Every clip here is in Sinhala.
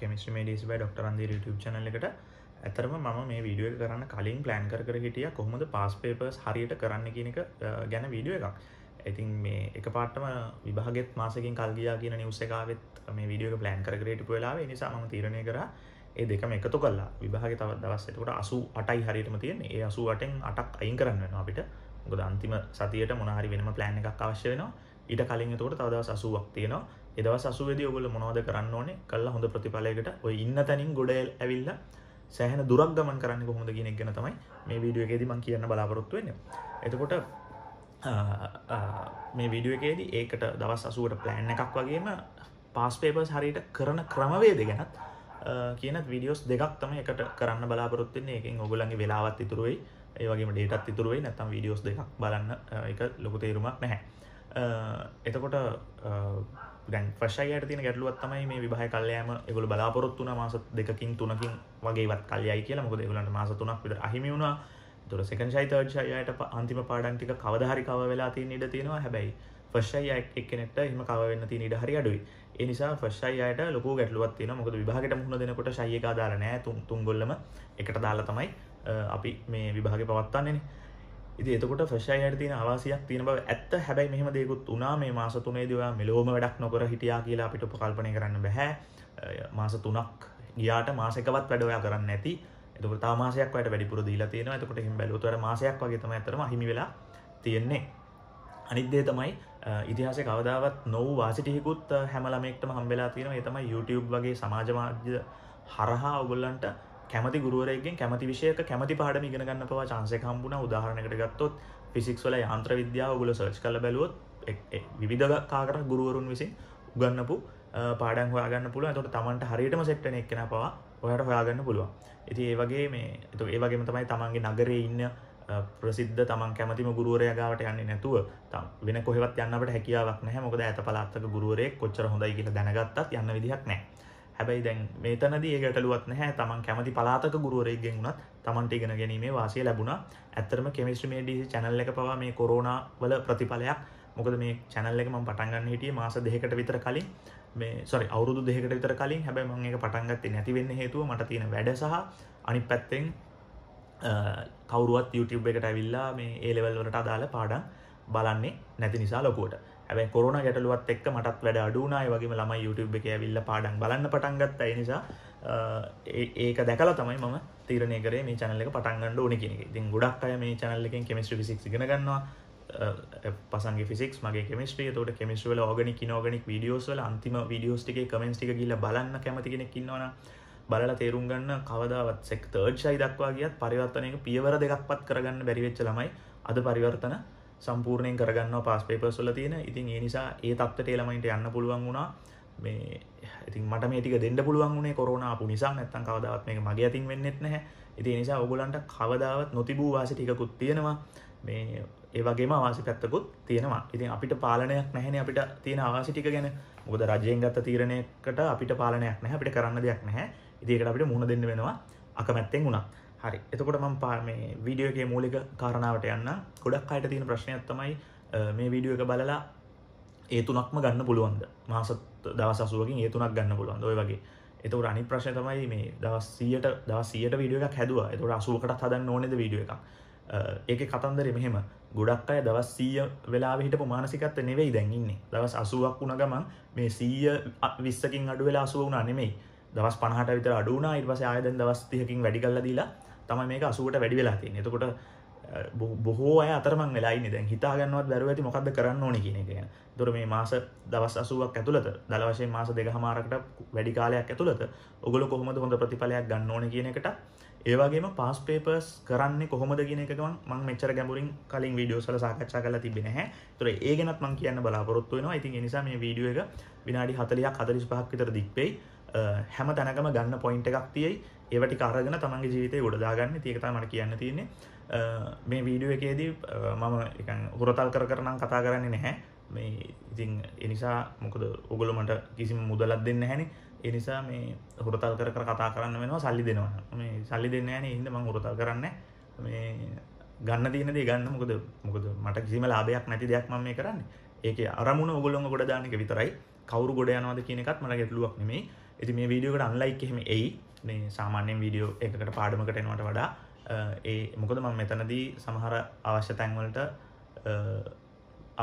Chemistry made easy by doctor Randi YouTube channel එකට ඇතරම මම මේ වීඩියෝ එක කරන්න කලින් plan කර කර හිටියා කොහොමද past papers හරියට කරන්න කියන එක ගැන වීඩියෝ එකක්. ඉතින් මේ එකපාරටම විභාගෙත් මාසෙකින් කල් ගියා කියන නිවුස් එක ආවෙත් මේ වීඩියෝ එක plan කර කර හිටපු වෙලාවේ ඒ නිසා මම තීරණය කරා ඒ දෙකම එකතු කළා. විභාගේ තව දවස් එතකොට 88යි හරියටම තියෙන්නේ. ඒ 88න් 8ක් අයින් කරන්න වෙනවා අපිට. මොකද අන්තිම සතියට මොන හරි වෙනම plan එකක් අවශ්‍ය වෙනවා. ඊට කලින් එතකොට තව දවස් 80ක් තියෙනවා. එදවස් අසුවේදී ඔයගොල්ලෝ මොනවද කරන්න ඕනේ කළා හොඳ ප්‍රතිඵලයකට ඔය ඉන්න තැනින් ගොඩ ඇවිල්ලා සෑහෙන දුරක් ගමන් කරන්න කොහොමද කියන එක ගැන තමයි මේ වීඩියෝ එකේදී මම කියන්න බලාපොරොත්තු වෙන්නේ. එතකොට මේ වීඩියෝ එකේදී ඒකට දවස් 80කට plan එකක් වගේම past papers හරියට කරන ක්‍රමවේද ගැනත් කියන වීඩියෝස් දෙකක් තමයි එකට කරන්න බලාපොරොත්තු වෙන්නේ. ඒකෙන් ඔයගොල්ලන්ගේ වෙලාවත් ඉතුරු වෙයි. ඒ වගේම dataත් ඉතුරු වෙයි. නැත්නම් වීඩියෝස් දෙකක් බලන්න ඒක ලොකු තේරුමක් නැහැ. එතකොට දැන් ෆශයියට තින ගැටලුවත් තමයි මේ විභහ කල්ලයම එගොල බලාපොරොත්තුන මාස දෙකින් තුනකින් වගේවත් කල්යයි කියලා මොකද එගලට මාස තුනක් විට අහිමිුණා තුර සකංශයි තර්ශයයට අන්තිම පාඩන්ටික කවදහරිකාව වෙලා තිය ඉඩ තියෙනවා හැබැයි ෆර්ෂයි එක්කනෙට එහම කවවෙන්න තිය ඉඩ හරි අඩුයි එනිසා ෆර්ෂයියට ලොක ගැටලුවත් තියෙන මොකද විභාගට මුහුණ දෙනකොට ශයක දාලනෑ තුන් තුන්ගොල්ලම එකට දාලා තමයි අපි මේ විභාග පවත්තාන්නේ ඉති එතකොට ෆෂයි හට තින අවාසියක් තියෙන බව ඇත්ත හැබැයි මෙහම දෙකුත් උනා මේ මාස තුනේ දවා මෙලෝම වැඩක් නොකර හිටියා කියලා අපිට උපකල්පනය කරන්න බැහැ මාස තුනක් ගියාට මාසකවත් වැඩොයා කරන්න ඇති එතකට මාසයක් වැට වැඩිපුර දීලා තියෙන එතකොට හිම බැලුතර මාසයක් වගේ තම ඇතරම හිමි වෙලා තියෙන්නේ අනිද්දේ තමයි ඉතිහාස කවදාවත් නොව වාසිටියකුත් හැමලමෙක්ටම හම්බෙලා තියෙන ඒ තමයි YouTube වගේ සමාජමාධ්‍ය හරහා ඔගොල්ලන්ට කැමති ගුරුවරයගෙන් කැමති විෂයක කැමති පාඩම ඉගෙන ගන්න පවා චාන්සය හම්බුණ උදාහරණකට ගත්තොත් ෆිසික්ස් වල යන්ත්‍ර විද්‍යාව ගුල සර්ච් කල බැලුවොත් විධ කාකර ගුරුවරුන් විසින් උගන්නපු පාඩන් හොයාගන්න පුළුව තොට තමන්ට හරියටම සෙට්ටන එක්න පවා ඔයට හොයාගන්න පුළුවන් ඇති ඒවගේ මේ එතු ඒවගේම තමයි තමන්ගේ නගරේ ඉන්න ප්‍රසිද්ධ තමන් කැමතිම ගුරුවරයගාවට යන්න නැතුව තම් වෙන කොහෙවත් යන්නට හැකියාවක් නෑ මොකද ඇත පලාත්තක ගුරුවරේ කොච්චර හොඳයි කියලා දැනගත්තත් යන්න විදිහක් නෑ හැබැයි දැන් මේතනද ඒ ගැටලුවත් නැහැ තමන් කැමති පලාතක ගුරුවරයගෙන් වුණත් තමන්ට ඉගෙන ගැනීමේ වාසය ලැබුණ ඇත්තරම කෙමිස්ට්‍රමේ ඩිසි චැනල්ල එක පවා මේ කොරෝනා වල ප්‍රතිඵලයක් මොකද මේ චැනල්ල එක ම පටන්ගන්න හිටිය මාස දෙකට විතර කලින් මේ සොරි අවුරුදු දෙකට විතර කලින් හැබැයි මං එක පටන්ගත්තේ නැතිවෙන්න හේතුව මට තියෙන වැඩ සහ අනි පැත්තෙන් කවරුවත් YouTube එකට ඇවිල්ලා මේ ඒලෙවල්වලට අදාළ පාඩම් බලන්නේ නැති නිසා ලොකුවට ඇැ කොරන ගැටලුවත් එක් මටත් වැඩ අඩුනායි වගේම ළම YouTube එක ඇවිල්ල පාඩන් බලන්න පටන්ගත් ඇයි නිසා ඒක දැකල තමයි ම තීරණය කරේ මේ චනල එක පටන්ගන්න ඕන කෙනෙ ඉතින් ගොඩක් අය මේ චනල්ලකින් කෙමිස්ට්‍ර ිසික් ගන්නවා පසන්ගේ ෆිසික් මගේ කෙමිස්ට්‍රිය තෝට කෙමිස්ටවල ඕගනි නෝගනික් විඩියෝස්වල අන්තිම විඩියෝස්ටික කමෙන්ස්ටික කියල බලන්න කැමති කෙනෙක් ඉන්නවා බලල තේරුම් ගන්න කවදාවත් සෙක් තර්ඩ් ශයි දක්වා කියත් පරිවර්තනයක පියවර දෙකක් පත් කරගන්න බැරිවෙච්ච ළමයි අද පරිවර්තන සම්පූර්ණයෙන් කරගන්න පස්පේපර්ස්ල තියෙන ඉතින් ඒ නිසා ඒ තත්වට එළමයිට යන්න පුළුවන් වුණා මේ ඉතින් මට මේටික දෙන්න පුළුවන් වුණේ කොරනාපු නිසා නැත්තන් කවදාවත් මේ මගේ ඇතින් වෙන්නෙත් නැහැ ඉති නිසා ඔගොලන්ට කවදාවත් නොතිබූ වාසි ටිකුත් තියෙනවා මේ ඒවගේම අවාසි පැත්තකුත් තියෙනවා ඉතින් අපිට පාලනයක් නැහැන අපිට තියෙන අවාසිටික ගැන මුද රජයෙන් ගත්ත තීරණයකට අපිට පාලනයක් නැහ අපිට කරන්න දෙයක් නැහැ ඉදිකට අපිට මුණ දෙන්න වෙනවා අකමැත්තෙන් වුණා හරි එතකොට මම පා මේ වීඩියෝ එකේ මූලික කාරණාවට යන්න ගොඩක් අයට තියෙන ප්‍රශ්නයක් තමයි මේ වීඩියෝ එක බලලා ඒ තුනක්ම ගන්න පුළුවන්ද මාස දවස් අසුවකින් ඒ තුනක් ගන්න පුළුවන් ඔය වගේ එතවට අනි ප්‍රශ්න තමයි මේ දවස්සීයට දවසීයට වීඩියෝ එකක් හැදවා එතට අසුවකටත් හදන්න ඕනෙද වීඩියෝ එකක් ඒක කතන්දර මෙහෙම ගොඩක් අය දවස් සීය වෙලා හිට මානසිකත්ත නෙවෙයි දැන්ඉන්නේ දවස් අසුවක් වුණ ගමන් මේ සීය විස්සකින් අඩු වෙලා අසුව වුණ නෙමෙයි දවස් පනහට විතර අඩුනා ඉර්වස ආයදන් දවස් තියකින් වැඩි කල්ල දීලා තම මේ අසුවට වැඩි වෙලා තියෙන එතකොට බොහෝ අය අතරමං වෙලායි දැන් හිතාගන්නවත් බැරුව ඇති මොකක්ද කරන්න ඕන කියන එක දොර මේ මාස දවස් අසුවක් ඇතුළත දලවශයෙන් මාස දෙක හමාරකට වැඩි කාලයක් ඇතුළත ඔගොල කොහොමද හොඳ ප්‍රතිඵලයක් ගන්න ඕන කියන එකට ඒවගේම පස් පේපර්ස් කරන්න කොහොමද කියන එකම මං මෙච්චර ගැඹුරින් කලින් වීඩියෝ සල සාකච්ඡා කලා තිබෙන හැ තුර ඒගෙනත් මං කියන්න බලාපොරොත්තු වෙනවා ඉතින් එනිසා මේ වීඩියෝ එක විනාඩි හතලයක් හතලිස් පහක් විතර දික්පෙයි හැම තැනකම ගන්න පොයින්ට එකක් තියෙයි ඒවටි කාරගෙන තමන්ගේ ජීවිතය ගොඩදාගන්න තියකතා මට කියන්න තියන්නේ මේ වීඩුව එකේදී මම එක හොරතල් කර කරනම් කතා කරන්නේ නැහැ මේ ඉතින් එනිසා මොකද උගල මට කිසිම මුදලත් දෙන්න හැනි එනිසා මේ හොරතල් කර කර කතා කරන්න වෙනවා සල්ලි දෙනවා මේ සල්ලි දෙන්න න ඉන්න මං හොරතල් කරන්න මේ ගන්න තියනද ගන්න මොකද මොකද මට කිසිම ලාභයක් නැති දෙයක් ම මේ කරන්න ඒක අරමුණ ඔගොලොම ගොඩදානක විතරයි කවරු ගොඩ යනවාද කියනකත් මට ගැටලුවක් නෙමේ ඇති මේ වීඩියෝකට අන්ලයික් එහෙම එයි මේ සාමාන්‍යෙන් වීඩියෝ එකකට පාඩමකට එනවට වඩා ඒ මොකද මං මෙතනදී සමහර අවශ්‍ය තැන්වලට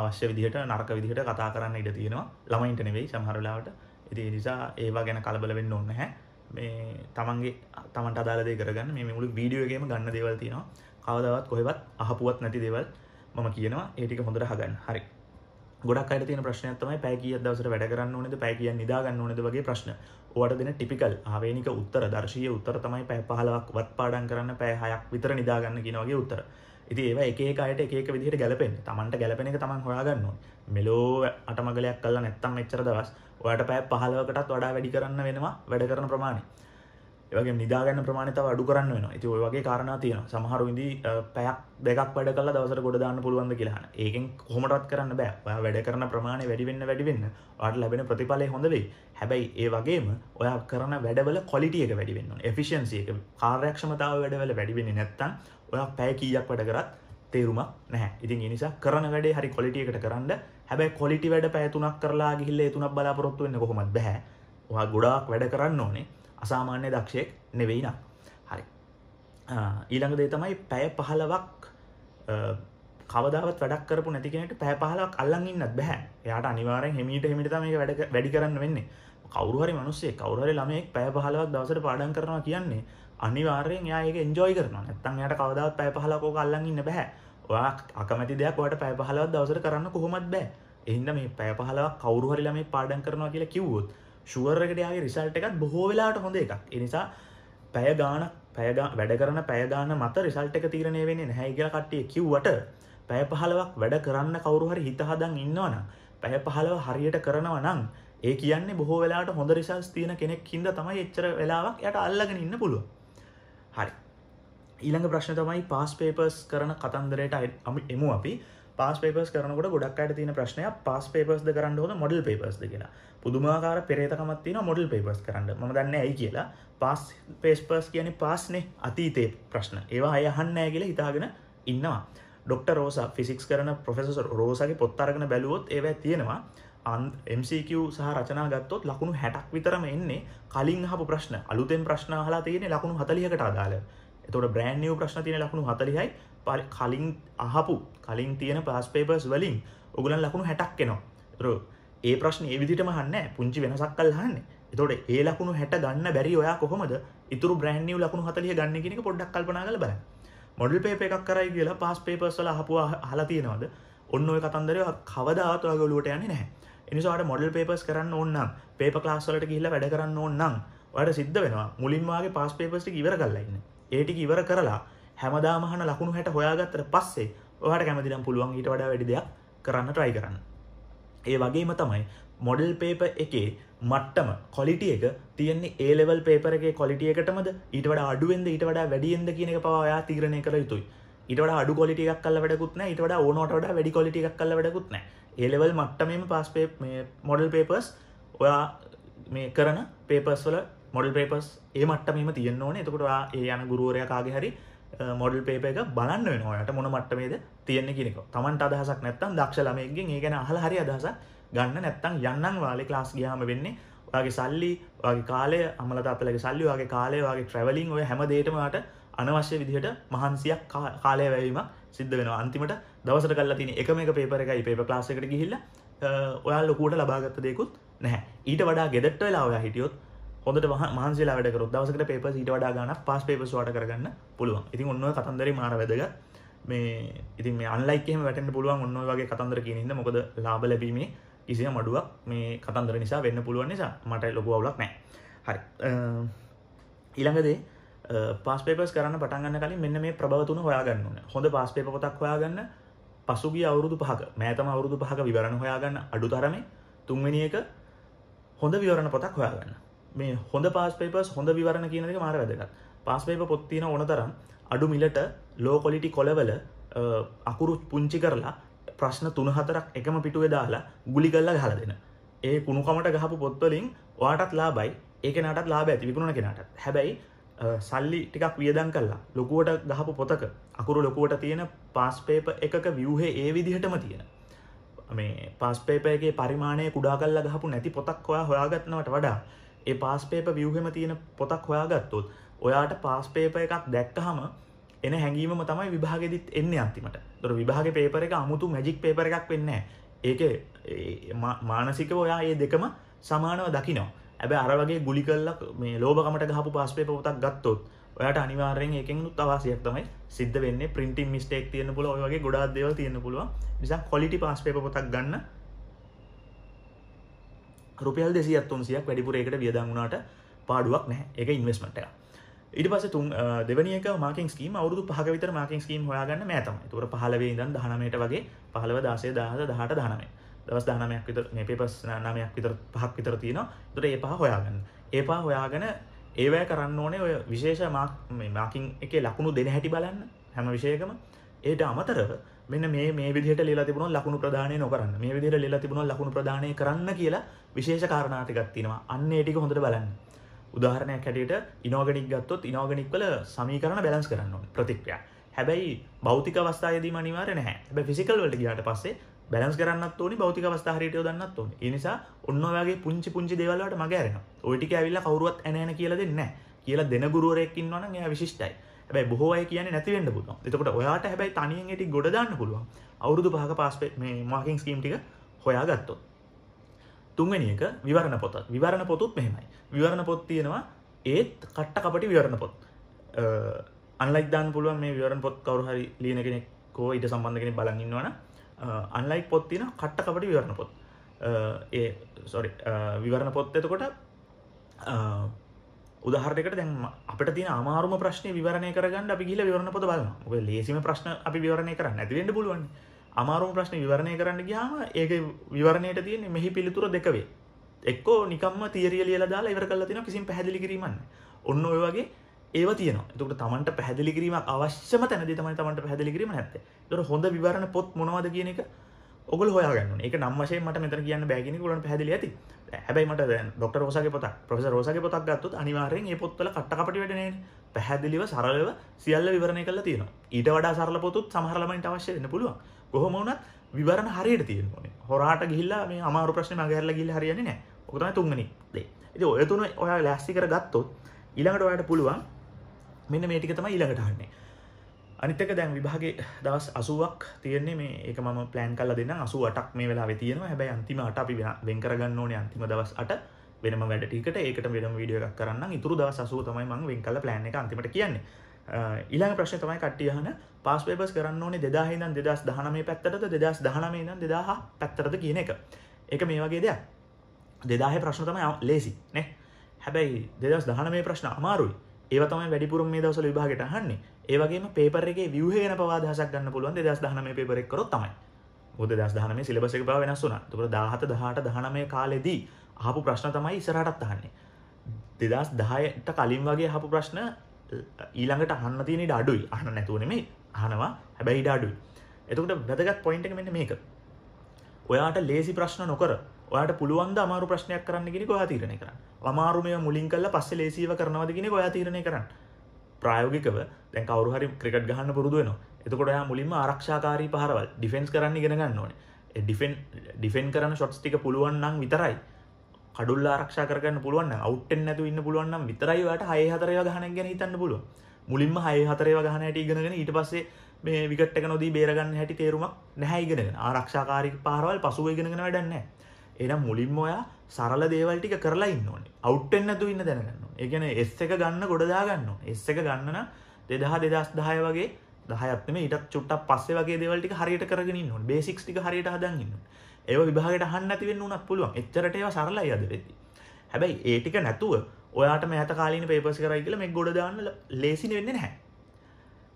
අවශ්‍ය විදිහට නරක විදිහට කතා කරන්න ඉඩ තියෙනවා ළමයින්ට නෙවෙයි සමහරලාවට ඉති නිසා ඒවා ගැන කලබල වෙන්න ඔන්න හැ මේ තමන්ගේ තමන්ට අදාලද කරගන්න මේ මුළු වීඩියෝගේම ගන්න දෙවල් තියෙනවා කවදවත් කොහෙවත් අහපුුවත් නැති දෙවල් මම කියනවා ඒටික හොඳර හගන්න හරි ගොඩක් අයට තියෙන ප්‍රශ්නයක් තමයි පැය කීයක් දවසට වැඩ කරන්න ඕනේද පැය කීයක් නිදා ගන්න ඕනේද වගේ ප්‍රශ්න. ඔයාට දෙන ටිපිකල් ආවේනික උත්තර දර්ශීය උත්තර තමයි පැය 15ක් වත්පාඩම් කරන්න පැය 6ක් විතර නිදා ගන්න කියන වගේ උත්තර. ඉතින් ඒවා එක එක අයට එක එක විදිහට ගැලපෙන්න. Tamanට ගැලපෙන එක Taman හොයාගන්න ඕනේ. මෙලෝ අටමගලයක් කළා නැත්තම් එච්චර දවස් ඔයාට පැය 15කටත් වඩා වැඩි කරන්න වෙනවා වැඩ කරන ප්‍රමාණය. ඒවගේ නිදාගන්න ප්‍රමාණතාව අඩු කරන්න වෙන ඇති ඔයගේ කාරණ තියෙන සමහරුවිදි පැයක් දෙකක් වැඩ කල දවසර ගොඩදාන්න පුළුවන්ද කියලාන ඒකෙන් කොමටත් කරන්න බෑ වැඩ කරන ප්‍රමාණය වැඩිවෙන්න වැඩිවෙන්න අට ලැබෙන ප්‍රතිඵලය හොඳවෙයි හැබැයි ඒ වගේම ඔයා කරන වැඩවල කොලිටියක වැඩිවෙන්න එෆිෂන්සියක කාර්යක්ෂමතාව වැඩවල වැඩිවෙන්න නැත්තන් ඔයා පැය කීයක් වැඩ කරත් තේරුමක් නැහැ ඉතින් නිසා කරන වැඩේ හරි කොලිටියකට කරන්න හැබැයි කොලිටි වැඩ පැතුනක් කරලා ගිල්ල තුනක් බලාපොරොත්තු වෙන්න කොහොමත් බැහැ ඔයා ගොඩාක් වැඩ කරන්න ඕනේ අසාමාන්‍ය දක්ෂයෙක් නෙවෙයි නම් හරි ඊළඟ දේ තමයි පැය පහලවක් කවදාවත් වැඩක් කරපු නැතිකෙනට පැ පහලක් අල්ලන් ඉන්නත් බැහැ එයාට අනිවාරෙන් හෙමීට හෙමිට මේ වැඩ වැඩි කරන්න වෙන්නේ කවරුහරි මනුස්සේ කවරහරි ළමෙක් පැය පහලවක් දවසට පාඩන් කරනවා කියන්නේ අනිවාර්යෙන් යාඒක එන්ජෝයි කරනවා නැත්තන් යට කවදාවත් පැය පහලකෝක අල්ලන් ඉන්න බැහැ ඔයා අකමැති දෙයක් වට පැය පහලවත් දවසට කරන්න කොහොමත් බෑ එහින්ද මේ පැය පහලක් කවරුහරිලා මේ පාඩන් කරනවා කියලා කිව්වොත් ශුවර්රකටයාගේ රිසල්ට එකත් බොහෝ වෙලාට හොඳ එකක් එනිසා පැය ගාන පැය වැඩ කරන පැයගාන මත රිසල්ට එක තීරණය වෙන්නේ නැහැගල කට්ටිය කිව්වට පැය පහලවක් වැඩ කරන්න කවරුහරි හිතහදන් ඉන්නවන පැය පහලව හරියට කරනව නම් ඒ කියන්නේ බොහෝ වෙලාට හොඳ රිසල්ස් තියෙන කෙනෙක් හිද තමයි එච්චර වෙලාවක් යට අල්ලගෙන ඉන්න පුළුව හරි ඊළඟ ප්‍රශ්න තමයි පාස් පේපර්ස් කරන කතන්දරයට එමු අපි පාස් පේපස් කරනකොට ගොඩක් අයට තියෙන ප්‍රශ්නය පාස් පේපස්ද කරන්න හොද මොඩල් පේපස්ද කියලා පුදුමාකාර පෙරේතකමත් තියෙන මොඩල් පේපස් කරන්න ම දන්න ඇයි කියලා පස් පේස්පර්ස් කියන පස්නේ අතීතේ ප්‍රශ්න ඒවා අයහන්නෑ කියලා හිතාගෙන ඉන්නවා ඩොක්ට රෝස ෆිසික්ස් කරන පොෆෙස රෝසගේ පොත්තරගෙන බැලුවොත් ඒව තියෙනවා MCQ සහ රචනා ගත්තොත් ලකුණු හැටක් විතරම එන්නේ කලින් හපු ප්‍රශ්න අලුතෙන් ප්‍රශ්න හලා තියෙන ලකුණු හතලියකට අදාළ එතොට බ්‍රෑන්්ියව ප්‍රශ්න තියෙන ලකුණු හතලිහයි කලින් අහපු කලින් තියෙන පස් පේපර්ස් වලින් ඔගුලන් ලකුණු හැටක් කෙනවා ඒ ප්‍රශ්න ඒ විදිටම හන්න පුංචි වෙනසක් කල් හන්න එතොට ඒ ලකුණු හැට ගන්න බැරි ඔයා කොහොමද ඉතුර බ්‍රහන්්ියව ලකුණු හතලිය ගන්න කෙනෙක පොඩ්ඩක් කල්පනා කළ බෑ මොඩල් පේප එකක් කරයි කියලා පස් පේපර්සල හපු හලතියෙනවද ඔන්න ඔය කතන්දරය කවදාතුවගලුවට යන්නේ නැහැ එනිසාට මොඩල් පේපස් කරන්න ඕන්නම් පේප ලාස්සලට කියල්ල වැඩ කරන්න ඕන්නම් වැඩ සිද්ධ වෙනවා මුලින්වාගේ පස් පේපස්ට ඉවර කල්ලන්න ඒටි ඉවර කරලා හැමදාමහන ලකුණු හැට හොයාගත්තර පස්සේ ඔහට කැමතිනම් පුළුවන් ඊට වඩා වැඩි දෙයක් කරන්න ට්‍රයි කරන්න ඒ වගේම තමයි මොඩල් පේප එකේ මට්ටම කොලිටිය එක තියන්නේ ඒලෙවල් පේපරගේ කොලිටියකටමද ඊට වඩ අඩුවෙන්ද ඊට වඩා වැඩියෙන්ද කියන එක පවායා තීරණය කර යුතුයි ඉට අඩු කොලිටියක් කල්ල වැඩකුත්න ඉට වඩා ඕනොට වැඩි කොලිටියක් කල්ල වැඩකුත්න ඒලෙවල් මට්ටමම පස්පේ මොඩල් පේපස් ඔයා මේ කරන පේපස් වල මොඩල් පේපස් ඒ මට්ටමම තියන්න ඕන එතකොට ඒ යන ගුරුවරයා කාගේ හරි මොඩල් පේප එක බලන්න වෙනවාට මොන මට්ටමේද තියෙන්නේ කෙනෙක තමන්ට අදහසක් නැත්තම් දක්ෂලමයගෙන් ඒ ගැන අහල හරි අදහස ගන්න නැත්තම් යන්නන් වාලේ ක්ලාස් ගියාම වෙන්නේ වගේ සල්ලි වගේ කාලය අමල තාත්තලගේ සල්ලි වගේ කාලය වගේ ට්‍රවලින් ඔය හැමදේටමට අනවශ්‍ය විදිහට මහන්සියක් කාලය වැවීම සිද්ධ වෙන අන්තිමට දවසට කල්ලා තින එක මේ පේපර එකයි පේප ලාසකට ගිහිල්ල ඔයාල් ලොකූට ලබාගත්ත දෙකුත් නැහැ ඊට වඩා ගෙදට වෙලා ඔයා හිටියොත් හොඳට මහන්සේලා වැඩ කරොත් දවසකට පේපර් ඊට වඩා ගන්න පාස් පේපර්ස් වාට කරගන්න පුළුවන්. ඉතින් ඔන්න ඔය කතන්දරේ මාර වැදගත්. මේ ඉතින් මේ අන්ලයික් එහෙම වැටෙන්න පුළුවන් ඔන්න ඔය වගේ කතන්දර කියන හින්දා මොකද ලාභ ලැබීමේ කිසිම මඩුවක් මේ කතන්දර නිසා වෙන්න පුළුවන් නිසා මට ලොකු අවුලක් නැහැ. හරි. ඊළඟ දේ පාස් පේපර්ස් කරන්න පටන් ගන්න කලින් මෙන්න මේ ප්‍රබව තුන හොයාගන්න ඕනේ. හොඳ පාස් පේපර් පොතක් හොයාගන්න පසුගිය අවුරුදු පහක මෑතම අවුරුදු පහක විවරණ හොයාගන්න අඩු තරමේ තුන්වෙනි එක හොඳ විවරණ පොතක් හොයාගන්න. මේ හොඳ පාස් පේපස් හොඳ විවරණ කියනක මාර වැදගත් පාස්පේප පොත්තින ඕන තරම් අඩු මිලට ලෝ කොලිටි කොලවල අකුරු පුංචි කරලා ප්‍රශ්න තුනහතරක් එකම පිටුවේ දාලා ගුලි කල්ලා හල දෙෙන ඒ කුණුකමට ගහපු පොත්වලින් වාටත් ලාබයි ඒක නටත් ලාබ ඇති විකුණ කෙනට හැබැයි සල්ලි ටිකක් වියදන් කල්ලා ලොකුවට ගහපු පොතක අකුරු ලොකුවට තියෙන පාස්පේප එකක වියහේ ඒ විදිහටම තියෙන මේ පාස්පේපයගේ පරිමාණය කුඩා කල්ලා ගහපු නැති පොතක්වා හොයාගත්නවට වඩා ඒ පාස්පේප වියහෙම තියෙන පොතක් හොයාගත්තොත් ඔයාට පාස්පේප එකක් දැක්කහම එන හැඟීම තමයි විභාගෙදිත් එන්න අන්තිමට දොර විභාග පේපර එක අමුතු මැජික් පේපර එකක් වෙන්න ඒක මානසික ඔයා ඒ දෙකම සමානව දකිනවා ඇබ අරවගේ ගුලි කල්ලක් මේ ලෝබකමට ගහපු පාස්පේ පොතක් ගත්තොත් ඔයාට අනිවාරෙන් එකනුත් අවාසියක් තමයි සිද්ධ වෙන්න පින්ටි මිස්ටේක් තියන පුල ඔයගේ ගොඩා දෙව තියන්න පුළුව නිසා කොලිටි පාස්පේ පොතක් ගන්න රුපියල් දෙසියත් තුන්සියක් වැඩිපුරේකට වියදන් වුණට පාඩුවක් නෑ එක ඉන්වස්මට ඉට පස තුන් දෙවනික මාකින් කීම අවුදු පහවිත මාකින් කීම් හොයාගන්න මෑතම තුර පහලවේ ඉදන් දහනමට වගේ පහලව දාසේ දහද දහට දහනමේ දවස් දානමයක් විතර මේ පස් නාමයක් විතර පහක් විතර තියෙන තුර ඒ පහ හොයාගන්න ඒ පා හොයාගන ඒවැය කරන්න ඕනේ ඔය විශේෂ මාකින් එක ලකුණු දෙන හැටි බලන්න හැම විෂයකම ඒට අමතරව මෙන්න මේ මේ විදිහට ලියලා තිබුණොත් ලකුණු ප්‍රදානය නොකරන්න. මේ විදිහට ලියලා තිබුණොත් ලකුණු ප්‍රදානය කරන්න කියලා විශේෂ කාරණා ටිකක් තියෙනවා. අන්න ඒ ටික හොඳට බලන්න. උදාහරණයක් හැටියට ඉනෝගැනික් ගත්තොත් ඉනෝගැනික් වල සමීකරණ බැලන්ස් කරන්න ඕනේ ප්‍රතික්‍රියා. හැබැයි භෞතික අවස්ථාවේදීම අනිවාර්ය නැහැ. හැබැයි ෆිසිකල් වලට ගියාට පස්සේ බැලන්ස් කරන්නත් ඕනි භෞතික අවස්ථා හරියට යොදන්නත් ඕනි. ඒ නිසා ඔන්න ඔයගේ පුංචි පුංචි දේවල් වලට මග ඇරෙනවා. ওই ටික ඇවිල්ලා කවුරුවත් ඇන ඇන කියලා දෙන්නේ නැහැ. කියලා දෙන ගුරුවරයෙක් ඉන්නවනම් එයා විශිෂ්ටයි. ඇැයි බොහෝ කියන නැතිවෙන්න පුුවන් එතකොට ඔයාට හැබයි තනියෙන් ඇටි ගොඩදන්න පුළුවන් අවුරුදු පහක පස්පේ මේ මාකින් ස්කීම්ටික හොයා ගත්තොත් තුන්වැනික විවරණ පොත විවරණ පොතුත් මෙහෙමයි විවරණ පොත් තියෙනවා ඒත් කට්ට කපටි විවරණ පොත් අන්ලයිදාන් පුළුවන් මේ විවරණ පොත් කවරුහරි ලියන කෙනෙක් කෝ ඉට සම්බන්ධගෙන බලගන්නවන අන්ලයික් පොත් තින කට්ට කපටි විවරණ පොත් ඒ සොරි විවරණ පොත් එතකොට උදාහරණයකට දැන් අපිට තියෙන අමාරුම ප්‍රශ්නේ විවරණය කරගන්න අපි ගිහලා විවරණ පොත බලනවා. මොකද ලේසිම ප්‍රශ්න අපි විවරණය කරන්නේ නැති වෙන්න පුළුවන්. අමාරුම ප්‍රශ්නේ විවරණය කරන්න ගියාම ඒක විවරණයට තියෙන මෙහි පිළිතුර දෙක වේ. එක්කෝ නිකම්ම තියරිය ලියලා දාලා ඉවර කරලා තියෙනවා කිසිම පැහැදිලි කිරීමක් ඔන්න ඔය වගේ ඒවා තියෙනවා. එතකොට Tamanට පැහැදිලි කිරීමක් අවශ්‍යම තැනදී තමයි Tamanට පැහැදිලි කිරීම නැත්තේ. ඒතකොට හොඳ විවරණ පොත් මොනවද කියන එක ඔගොල්ලෝ හොයාගන්න ඕනේ. ඒක නම් වශයෙන් මට මෙතන කියන්න බෑ කියන එක ඔයගොල්ලන්ට පැහැදිලි ඇති. හැබයි මට ොක් රෝසගේ පොත පොෙස රෝසගේ පොතක් ගත්තුත් අනිවාරෙන් ඒ පොත්වල කට්ටපටි වැඩන පැහැදිලිව සරලව සියල්ල විවරණය කල තියෙන ඊට වඩා සරල පොතුත් සහරලමයින්ට අවශ්‍ය වන්න පුළුවන් ගොහොමවුනත් විවරණ හරියට තියෙන ඕනේ හොරාට ගිල්ලා මේ අමාරු ප්‍රශ්න මගැරල ගිල් හරියන්නේ නෑ ඔකතම තුන්ගනි දේ ඉති ඔය තුන ඔයා ලෑස්සිකර ගත්තොත් ඉළඟට ඔයාට පුළුවන් මෙන්න මේටික තම ඉළඟට හන්නේ අනිතක දැන් විභාගේ දවස් අසුවක් තියන්නේ මේ එක ම පලෑන් කල දෙන්න අසුවටක් මේ වෙලා තියෙනවා හැබැයි අන්තිමට අපි වෙන් කරගන්න ඕනේ අන්තිම දවස් අට වෙනම වැඩටිකට ඒකට වෙනම විඩිය එකක් කරන්න ඉතුරු දවස් අසුව තමයි මං වෙන් කල ප්ලෑන් එක අන්තිමට කියන්නේ ඊළඟ ප්‍රශ්න තමයි කට්ටියහන පස්පේපස් කරන්න ඕනේ දෙදාහිදන් දෙදස් දහනමේ පැත්තට දෙදස් දහනමේ නම් දෙදාහ පැත්තරද කියන එක එක මේ වගේ දෙයක් දෙදාහ ප්‍රශ්න තමයි ලේසි නෑ හැබැයි දෙදස් දහනමේ ප්‍රශ්න අමාරුයි ඒවතම වැඩිපුරම් මේ දවසල විභාගට හන්නේ ඒවගේ පේපරගේ වියහන පවාදහසක් ගන්න පුළුවන් දෙදස් දහනම පේපරෙක්කරොත් තමයි ොද දස් දහනම සිලබසක බව වෙනස් වුන තුර දාහත දහට දහනමය කාලෙදී හපු ප්‍රශ්න තමයි ඉසරටත් අහන්නේ දෙදස් දහයට කලින් වගේ හපු ප්‍රශ්න ඊළඟට අහන්න තියෙන ඩාඩුයි අහන නැතුවනෙමේ අහනවා හැබැයි ඩාඩුයි එතකට වැදගත් පොයින්ට මෙන්න මේක ඔයාට ලේසි ප්‍රශ්න නොකර ඔයාට පුළුවන්ද අමාරු ප්‍රශ්නයක් කරන්න ගෙන ඔයා තීරණය කරන්න අමාරු මේ මුලින් කල්ල පස්සේ ලේසිව කරනවදගෙන ඔයා තීරණය කරන්න ප්‍රායෝගිකව දැන් කවරු හරි ක්‍රිකට් ගහන්න පුරුදුවෙන එතකොට මුලින්ම ආරක්ෂාකාරී පහරවල් ඩිෆෙන්ස් කරන්න ගෙන ගන්න ඕනේ ඩිෆෙන් ඩිෆෙන් කරන ෂොට්ස් ටික පුළුවන්නම් විතරයි කඩුල් ආරක්ෂා කරන්න පුළුවන් අවුට්ටෙන් නැතු ඉන්න පුළුවන්නම් විතරයිවට හය හතරය ගහන ගැන හිතන්න පුළුව මුලින්ම හය හතරය ගහන හැට ඉගෙනගෙන ඊට පස්සේ මේ විකට්ටක නොදී බේරගන්න හැටි තේරුමක් නැහැයිගෙන ආරක්ෂාකාරි පාරවල් පසුව ඉගෙනගෙන වැඩන්න එනම් මුලින්ම ඔයා සරල දේවල් ටික කරලා ඉන්න ඕනේ අවුට්ටෙන්නතු ඉන්න දැනගන්න ඒගැන එස් එක ගන්න ගොඩදා ගන්න එස් එක ගන්නන දෙදහ දෙදස් දාය වගේ දහයත්ම ඉටත් චුට්ටක් පස්සේ වගේ දෙවල්ටි හරියට කරගෙන නො බේසික්ටි හරියට හදන්න ඒ විභාගට හන්නතිවෙන්න උනත් පුළුවන් එච්චරට සරලා අද වෙති හැබැයි ඒටික නැතුව ඔයාට මෑත කාලන පේපස් කරයිගල මේ ගොඩදාන්න ලේසින වෙන්න හැ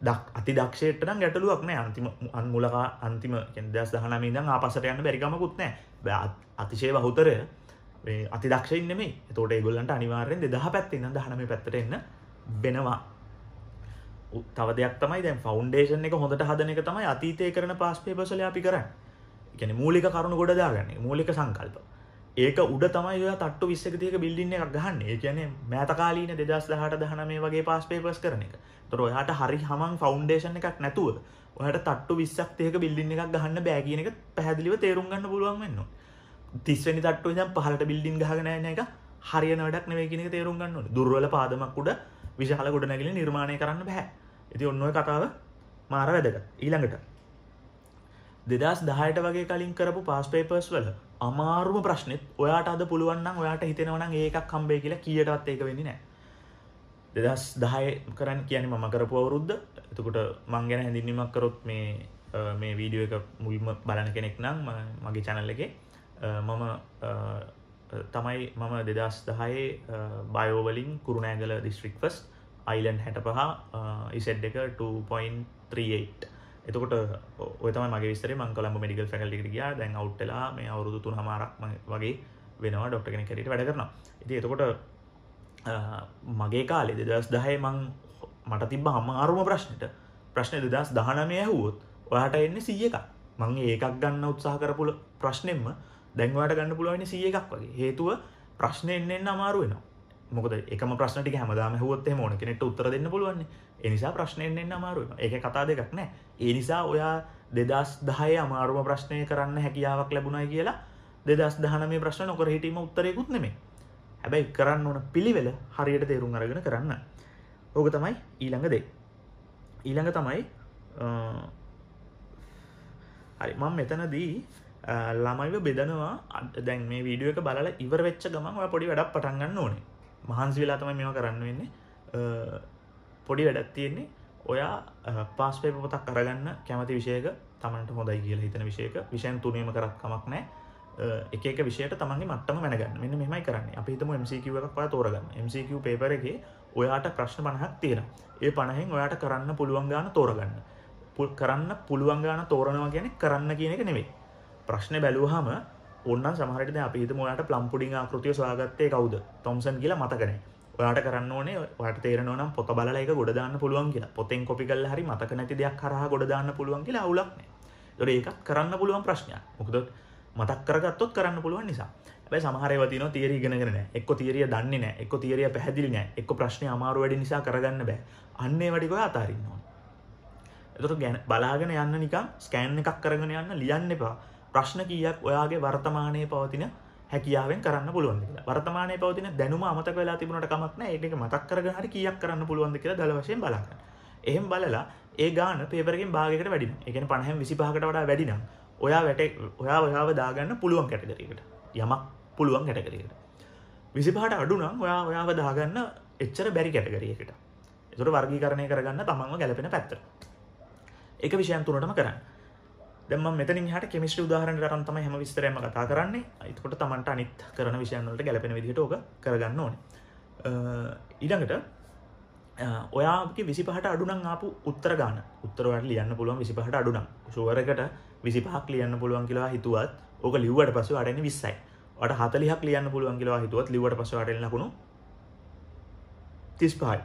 දක් අති දක්ෂයට නම් ගැටලුවක් නෑ අන්තිම අන්මුලකා අන්තිම කෙන්දස් දහනමින් දම් ආපසට යන්න බැරිකමකුත් නෑ අතිශය බහුතරය අති දක්ෂයින්නෙමේ තෝට ඒගොල්ලන්ට අනිවාරයෙන් දෙදහ පැත්තින්න දහනම පැත්තට එන්න වෙනවා තව දෙයක් තමයි දැන් ෆෞන්ඩේෂන් එක හොඳට හදන එක තමයි අතීතය කරන පාස්පේපසල අපි කරන්න ගැන මූලික කරුණු ගොඩදාගන්න මූලික සංකල්ප ඒක උඩ තමයි ඔය තට්ටු විස්සකතියක බිල්ඩින්න එකක් ගහන්න ඒ කියන මෑතකාලීන දෙදස් දහට දහන මේ වගේ පාස් පේපස් කරන එක තොර ඔයාට හරි හමන් ෆෞන්ඩේෂන් එකක් නැතුව ඔහට තට්ටු විස්සක් තියක බිල්ඩින්න එකක් ගහන්න බෑගන එක පැදිලිව තේරුම් ගන්න පුළුවන් වෙන්න තිස්වනි තට්ටු දම් පහලට බිල්ඩින් ගහගනන එක හරියන වැඩක් නවේකිනක තේරුම් ගන්න දුර්වල පාදමක්කුඩ විශහල ගොඩ නැගල නිර්මාණය කරන්න බැහැ ඇති ඔන්නව කතාව මාර වැදක ඊළඟට දෙදස් දහයට වගේ කලින් කරපු පාස් පේපර්ස් වල අමාරුම ප්‍රශ්නෙත් ඔයාට අද පුළුවන්න්න ඔයාට හිතෙනවන ඒකක් කම්බේ කියලා කියටත් ඒක වෙන්නේ නෑ දෙදස් දහය කරන්න කියන මම කරපු අවුරුද්ධ එතකොට මං ගැන හැඳින්නීමක් කරොත් මේ මේ වීඩියෝ එක මුල්ම බලන කෙනෙක් නම් මගේ චැනල්ල එක මම තමයි මම දෙදස් දහයේ බයෝවලින් කුරුණෑගල දිස්ත්‍රික්වස් අයිලන් හැට පහ ඉසෙඩ් එක 2.38 එතකොට ඔතම මගේ විස්තර මං කොළඹ මඩිකල් ෆැකල්ටිකට ගියා දැන් අවුට්ටලා මේ අවුරුදු තුන හමාරක් වගේ වෙනවා ඩොක්ට කෙනෙක් හැටියට වැඩ කරනවා ඉතින් එතකොට මගේ කාලේ දෙදස් දහය මං මට තිබ්බ අමාරුම ප්‍රශ්නෙට ප්‍රශ්න දෙදස් දහනමය ඇහුවොත් ඔයාට එන්න සිය එකක් මං ඒකක් ගන්න උත්සාහ කරපුල ප්‍රශ්නෙන්ම දැන්වාට ගන්න පුළුවනි සිය එකක් වගේ හේතුව ප්‍රශ්න එන්නෙන් අමාරුවෙනවා මොකද එකම ප්‍රශ්නටි හැමදාම හුවත් මොන කෙනෙට උත්තර දෙන්න පුළුවන් එනිසා ප්‍රශ්නයෙන් එන්න අමාරුවම එක කතා දෙකක් නෑ ඒ නිසා ඔයා දෙදස් දහය අමාරුම ප්‍රශ්නය කරන්න හැකියාවක් ලැබුණයි කියලා දෙදස් දහන මේ ප්‍රශ්න නොකර හිටීම උත්තරයකුත් නෙමේ හැබැයි කරන්න ඕන පිළිවෙල හරියට තේරුම් අරගෙන කරන්න ඕක තමයි ඊළඟ දේ ඊළඟ තමයි හරි මං මෙතනදී ළමයිව බෙදනවා අ දැන් මේ වීඩියුව එක බලලා ඉවර වෙච්ච ගමන් ඔය පොඩි වැඩක් පටන් ගන්න ඕනේ මහන්සි වෙලා තමයි මෙවා කරන්න වෙන්නේ පොඩි වැඩක් තියෙන්නේ ඔයා පාස් පේප පොතක් කරගන්න කැමති විෂයක තමන්ට හොඳයි කියලා හිතන විෂයක විෂයන් තුනීම කරක්කමක් නෑ එක විෂයට තමන්ගේ මටම වැනගන්න මෙන්න මෙමයි කරන්න අපි හිතම MCQ එකක් ඔයා තෝරගන්න MCQ පේපර එකේ ඔයාට ප්‍රශ්න පණහක් තියෙන ඒ පණහෙන් ඔයාට කරන්න පුළුවන් ගාන තෝරගන්න කරන්න පුළුවන් ගාන තෝරනවා ගැන කරන්න කියන එක නෙවෙයි ප්‍රශ්න බැලූහම ඔන්න සමහරට අපි හිතම ඔයාට ප්ලම් පුඩින් ආකෘතිය සොයාගත්තේ කවුද තොම්සන් කියලා මතකනේ ඔයාට කරන්න ඕනේ ඔයාට තේරෙනවා නම් පොත බලලා ඒක ගොඩ දාන්න පුළුවන් කියලා පොතෙන් කොපි කරලා හරි මතක නැති දෙයක් හරහා ගොඩ දාන්න පුළුවන් කියලා අවුලක් නැහැ ඒතකොට ඒකත් කරන්න පුළුවන් ප්‍රශ්නයක් මොකද මතක් කරගත්තොත් කරන්න පුළුවන් නිසා ඇැ සමහරවතින තේර ගෙනගෙන එක් තේරිය දන්න නෑ එක් තේරිය පැදිලි නෑ එක් ප්‍රශ්න අමාරු වැඩි නිසා කරගන්න බෑ අන්නේ වැඩික අතාරන්නවා එතුට ගැන බලාගෙන යන්න නිකම් ස්කෑන් එකක් කරගෙන යන්න ලියන්න එපා ප්‍රශ්න කියක් ඔයාගේ වර්තමානය පවතින හැකියාවෙන් කරන්න පුළුවන් වර්තමානය පවතින දැනුම අමතක වෙලා තිබුණට කමක්න ඒක මතක් කරග හරි කියක් කරන්න පුළුවන්ද කියලා දලවශයෙන් බලන්න එහෙම බලලා ඒ ගාන පේපරකින් භාගකට වැඩින් එකෙන පණහැම් විසිපාකට වඩා වැඩිනම් ඔයා වැට ඔයා ඔයාව දාගන්න පුළුවන් කැටකරකට යමක් පුළුවන් කැටකරකට විසිපහට අඩුනම් ඔයා ඔයාව දාගන්න එච්චර බැරි කැටකරියකට තුර වර්ගී කරණය කරගන්න තමන්ම ගැලපෙන පැත්තර එක විෂයන් තුනටම කරන්න දෙම මෙතන හට කෙමිස්ට උදාහරණ රන් තම හැම විස්තරම කතා කරන්නේ අයිතකොට තමන්ට අනිත් කරන විෂයන්වලට ගැලපෙන විදිහට ඕක කරගන්න ඕන ඉඩඟට ඔයාගේ විසි පහට අඩුනම් ආපු උත්තර ගාන උත්තරවට ලියන්න පුළුවන් විසි පහට අඩුනම් ශුවරකට විසි පහක් ලියන්න පුළුවන් කියලා හිතුවත් ඕක ලිව්වට පසු අඩන විස්සයි ට හතලිහක් ලියන්න පුළුවන් කියලා හිතුවත් ලිවට පස අටලකුණු තිස් පහයි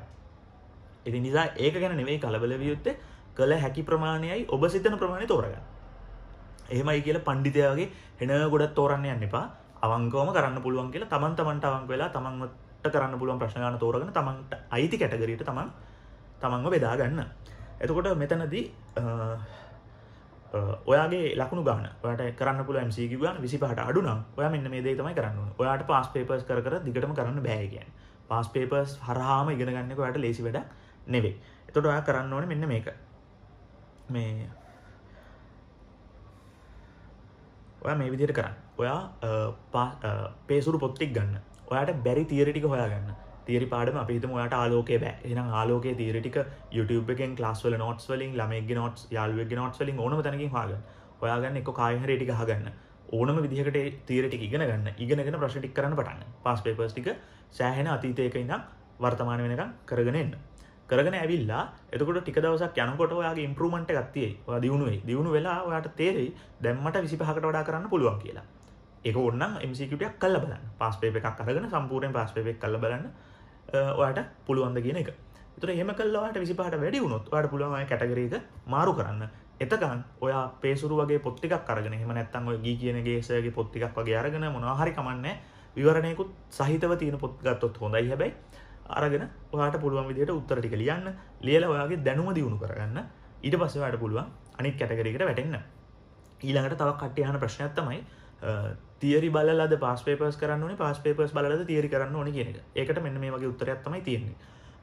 එති නිසා ඒක ගැන නෙවෙයි කලබල වියුත්තේ කළ හැකි ප්‍රමාණයයි ඔබ සිතන ප්‍රමාණය තෝරගන්න එහෙමයි කියලා පණ්ඩිතයාගේ හෙන ගොඩත් තෝරන්න යන්න එපා අවංකෝම කරන්න පුළුවන් කියලා තමන් තමන්ට අවංක වෙලා තමන්ට කරන්න පුළුවන් ප්‍රශ්නගාන තෝරගෙන තමන්ට අයිති කැටගරීට තමන් තමන්ව බෙදා ගන්න එතකොට මෙතනදී ඔයාගේ ලකුණු ගාන ඔට කරන්න පුල මසික ගන් විසි පහට අඩුනම් ඔය මෙන්න මේ දේ තමයි කරන්න ඔයාට පස් පේපස් කර දිගටම කරන්න බෑගන් පස් පේපස් හරහාම ඉගෙනගන්නක ඔයට ලේසි වැඩ නෙවේ එතොට ඔයා කරන්න ඕන මෙන්න මේක මේ ඔය මේ විදිර කරන්න ඔයා පේසුරු පොත්තෙක් ගන්න ඔයාට බැරි තීරටික හොයාගන්න තීරි පාඩම අපිහිතම ඔයාට ආලෝකේ බෑ එනම් ආලෝකේ තීරටික YouTube එකෙන් ලාස්වල නොට්ස් වලින් ළමෙක් නොට්ස් යාල්ුවගේ නොට්ස් වලින් ඕනම තැනකින් හාගන්න ඔයාගන්න එක කායහරටික හගන්න ඕනම විදිහකට තීරටික ඉගෙන ගන්න ඉගෙනගෙන ප්‍රශ්ටික් කරන්න පටන්න පස් පේපස් ටික සෑහෙන අතීතයක ඉඳක් වර්තමාන වෙනකම් කරගෙනන්න කරගෙන ඇවිල්ලා එතකොට ටික දවසක් යනකොට ඔයාගේ ඉම්ප්‍රමට ගත්තියේ ඔයා දියුණුවේ දියුණු වෙලා ඔයාට තේරෙයි දැම්මට විසිපහකට වඩා කරන්න පුළුවන් කියලා ඒක ඔන්නම් MCකටයක් කල්ල බලන්න පස්පේ එකක් කරගෙන සම්පූර්ණයෙන් පස්පේක් කල්ල බලන්න ඔයාට පුළුවන්ද කියන එක තුර හෙම කල්ලාට විසිපහට වැඩි වුණොත් වාට පුළුවන් කැටගරීක මාරු කරන්න එතකන් ඔයා පේසුරු වගේ පොත්තිකක් කරගෙන හෙම නැත්තන් ඔය ගී කියනගේසගේ පොත්තිකක් වගේ අරගෙන මොනහරි කමන්න විවරණයකුත් සහිතව තියෙන පොත් ගත්තොත් හොඳයි හැබැයි අරගෙන ඔයාට පුළුවන් විදිහට උත්තර ටික ලියන්න ලියලා ඔයාගේ දැනුම දියුණු කරගන්න ඊට පස්සේ ඔයාට පුළුවන් අනෙක් කැටගරියකට වැටෙන්න ඊළඟට තව කට්ටිය අහන ප්‍රශ්නයක් තමයි තියරි බලලාද පාස් පේපර්ස් කරන්න ඕනේ පාස් පේපර්ස් බලලාද තියරි කරන්න ඕනේ කියන එක. ඒකට මෙන්න මේ වගේ උත්තරයක් තමයි තියෙන්නේ.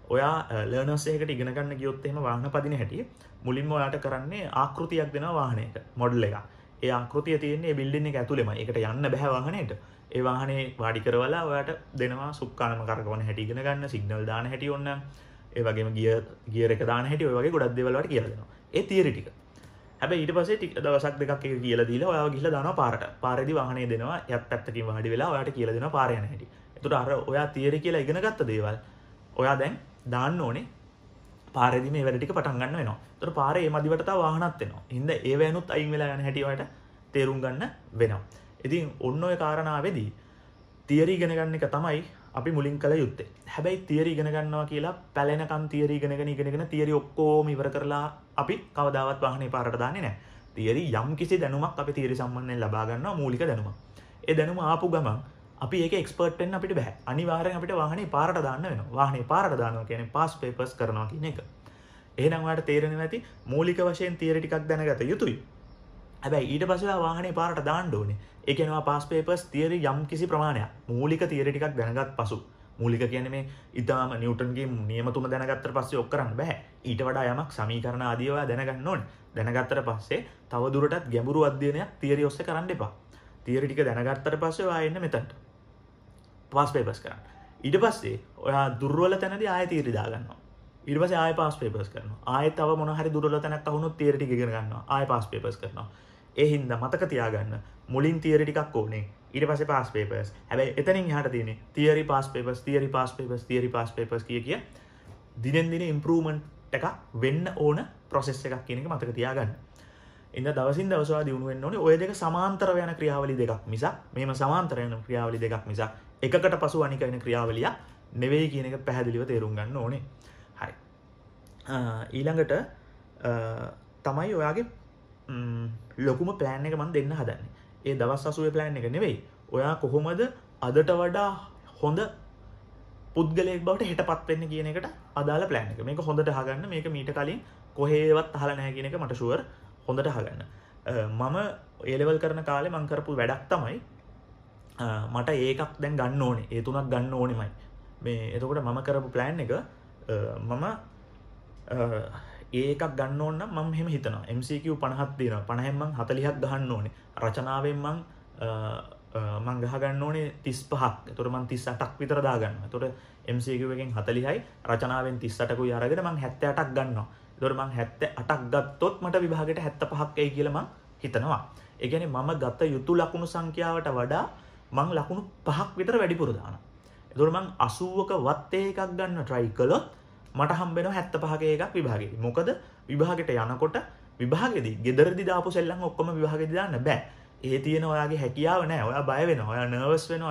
ඔයා ලර්නර්ස් එකකට ඉගෙන ගන්න ගියොත් එහෙම වාහන පදින හැටි මුලින්ම ඔයාට කරන්නේ ආකෘතියක් දෙනවා වාහනයකට මොඩල් එකක්. ඒ ආකෘතිය තියෙන්නේ බිල්ඩින් එක ඇතුළෙම. ඒකට යන්න බෑ වාහනයට. ඒ වාහනේ වාඩි කරවලා ඔයාට දෙනවා සුක්කානම කරකවන හැටිගෙන ගන්න සිගනල් දාන හැටි ඔන්න ඒවගේම ගිය ගියරක දාන හැටි ඔයගේ ගොඩක් දෙවලට කියලනවා ඒ තීරටික හැබ ඊට පසේ ටික දවසක් දෙකක් කියල දීල ඔයා කියල දන පාරට පාරදි වාහනේ දෙනවා යත් පැත්තකින් වාඩි වෙලා ඔයාට කියල දෙෙන පාරයන හැටි තුට අර ඔයා තීර කියලා ඉගෙන ගත්ත දේවල් ඔයා දැන් දාන්න ඕනේ පාරදිම වැටික පටන්ගන්න වෙන තුර පාරේ මදිවට වාහනත් වෙනවා හිද ඒවනුත් අයින් වෙලා යන හැටිවට තේරුම් ගන්න වෙනවා ඉතින් ඔන්න ඔය කාරණාවදී තියරි ගෙනගන්න එක තමයි අපි මුලින් කළ යුත්තේ හැබැයි තියරි ගෙනගන්නවා කියලා පැලෙනකම් තියරි ගෙනගෙන ඉගෙනගෙන තියරි ඔක්කෝම ඉවර කරලා අපි කවදාවත් වාහනේ පාරට දාන්නේ නැහැ තියරි යම් කිසි දැනුමක් අපි තියරි සම්බන්ධයෙන් ලබා ගන්නවා මූලික දැනුම ඒ දැනුම ආපු ගමන් අපි ඒක එක්ස්පර්ට් වෙන්න අපිට බෑ අනිවාර්යෙන් අපිට වාහනේ පාරට දාන්න වෙනවා වාහනේ පාරට දානවා කියන්නේ පාස් පේපර්ස් කරනවා කියන එක එහෙනම් ඔයාලට තේරෙනවා ඇති මූලික වශයෙන් තියරි ටිකක් දැනගත යුතුයි හැබැයි ඊට පසවා වාහනේ පාරට දාන්න ඕනේ එකනවා පස්පේපස් තිේරි යම් කිසි ප්‍රමාණයක් මූලික තිේරටිකක් දැනගත් පසු මූලික කියන මේ ඉතාම නිියවටන්ගේ නියමතුම දැනගත්තර පස්සේ ඔක්කරන්න බෑ ඊට වඩා යමක් සමීකරණ අදියවා දැනගන්න ඕන් දැනගත්තර පස්සේ තවදුරටත් ගැඹුරු අධ්‍යයනයක් තිේරි ඔස්ස කරන්න එපා තිේරටික දැනගත්තර පස්සවා එන්න මෙතට පස් පේපස් කරන්න ඉඩ පස්සේ ඔයා දුර්වල තැනද ආය තීරිදාගන්නවා ඉඩවස ආය පස් පේපස් කරන ආය තව මොහරි දුරල තැනක් අහුණු තේරටි ගෙනගන්න ආය පස් පේපස් කරනවා එහින්ද මතක තියාගන්න මුලින් තියරිටිකක් ඕනේ ඉට පස පස් පේපස් හැබයි එතනින් හට තියන තිරි පස් පේපස් තිරි පස් පේපස් තිරි පස් පේපස් කිය කිය දිනෙන් දින ඉම්පරූමන්ට් එක වෙන්න ඕන ප්‍රොසෙස් එකක් කියනක මතක තියාගන්න එන්න දවසින් දවසවා දියුණුවෙන් ඕනේ ඔය දෙක සමාන්තර යන ක්‍රියාවලි දෙකක් මිසා මෙම සමාන්තරයන ක්‍රියාවලි දෙකක් මිසා එකකට පසු අනිකරන ක්‍රියාවලිය නෙවෙයි කියනක පැහැදිලිව තේරුම් ගන්න ඕනේ හරි ඊළඟට තමයි ඔයාගේ ලොකුම පලෑන් එක මන් දෙන්න හදන්න ඒ දවස් අසුවේ පලෑන් එක නෙවෙයි ඔයා කොහොමද අදට වඩා හොඳ පුද්ගලෙක් බවට හට පත්වෙන්න කියන එකට අදාල පලෑන් එක මේක හොඳට හගන්න මේක මීට කලින් කොහේවත් අහල නෑ කියන එක මට ශුවර් හොඳට හගන්න මම ඒලෙවල් කරන කාලේ මංකරපු වැඩක් තමයි මට ඒකක් දැන් ගන්න ඕනේ ඒ තුනක් ගන්න ඕනෙමයි මේ එතකොට මම කරපු ප්ලෑන් එක මම ඒකක් ගන්න ඕන්න මම හෙම හිතන MCQ පණහත්තින පණහෙම හතලිහක් ගහන්න ඕනේ රචනාවෙන්මං මං ගහගන්න ඕනේ තිස් පහක් තුරමන් තිස් අටක් විතර දාගන්න තොට MCකෙන් හතලිහයි රචනාවෙන් තිස්සටකු අරගෙන මං හැත්ත අටක් ගන්න දොරමං හැත්ත අටක් ගත්තොත් මට විභාගට හැත්ත පහක් ඇයි කියලම හිතනවා එකගැන මම ගත්ත යුතු ලකුණු සංඛ්‍යාවට වඩා මං ලකුණු පහක් විතර වැඩිපුරදාන එතුරමං අසුවක වත්තේ එකක් ගන්න ට්‍රයි කළොත් මට හම්බෙන හැත්ත පහගේ එකක් විභාගේ මොකද විභාගෙට යනකොට විභාගෙද ගෙදරදි දාපු සෙල්ලන් ඔක්කොම විභාගෙදි දාන්න බෑ ඒ තියෙන ඔයාගේ හැකියාව නෑ ඔයා බය වෙන ඔයා නර්වස් වෙන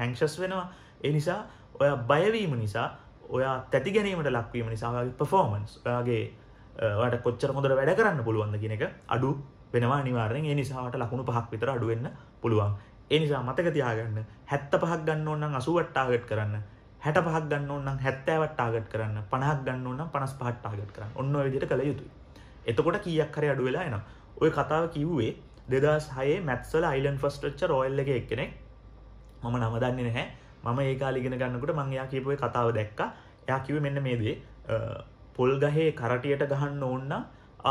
ඇංක්ෂස් වෙනවා එනිසා ඔය බයවීම නිසා ඔයා තැති ගැනීමට ලක්වීම නිසාගේ පෆෝමන්ස් ඔයාගේ ට කොච්චර හොඳට වැඩ කරන්න පුළුවන්ද කියෙනෙක අඩු වෙනවා නිවාරෙන් ඒ නිසාට ලකුණු පහක් විතර අඩුවෙන්න පුළුවන් එනිසා මතක තියාගන්න හැත්ත පහක් ගන්න ඔන්නන් අසුවට්ටාගට් කරන්න හැට පහක් ගන්න ඕන්නම් හැත්තෑවට ටාගට් කරන්න පනහක් ගන්න ඕන්නම් පනස් පහට ටාගට් කරන්න ඔන්න විදිට කළ යුතුයි එතකොට කියක් හරි අඩු වෙලා එන ඔය කතාව කිව්වේ දෙදස් හයේ මැත්සල අයිලන් ෆස්ටච්ච රෝල්ල එක එක්කෙනෙක් මම නමදන්නේ නැහැ මම ඒ කාලිගෙන ගන්නකට මංයා කියපුය කතාව දැක්ක එයා කිව මෙන්න මේදේ පොල් ගහේ කරටියට ගහන්න ඕන්න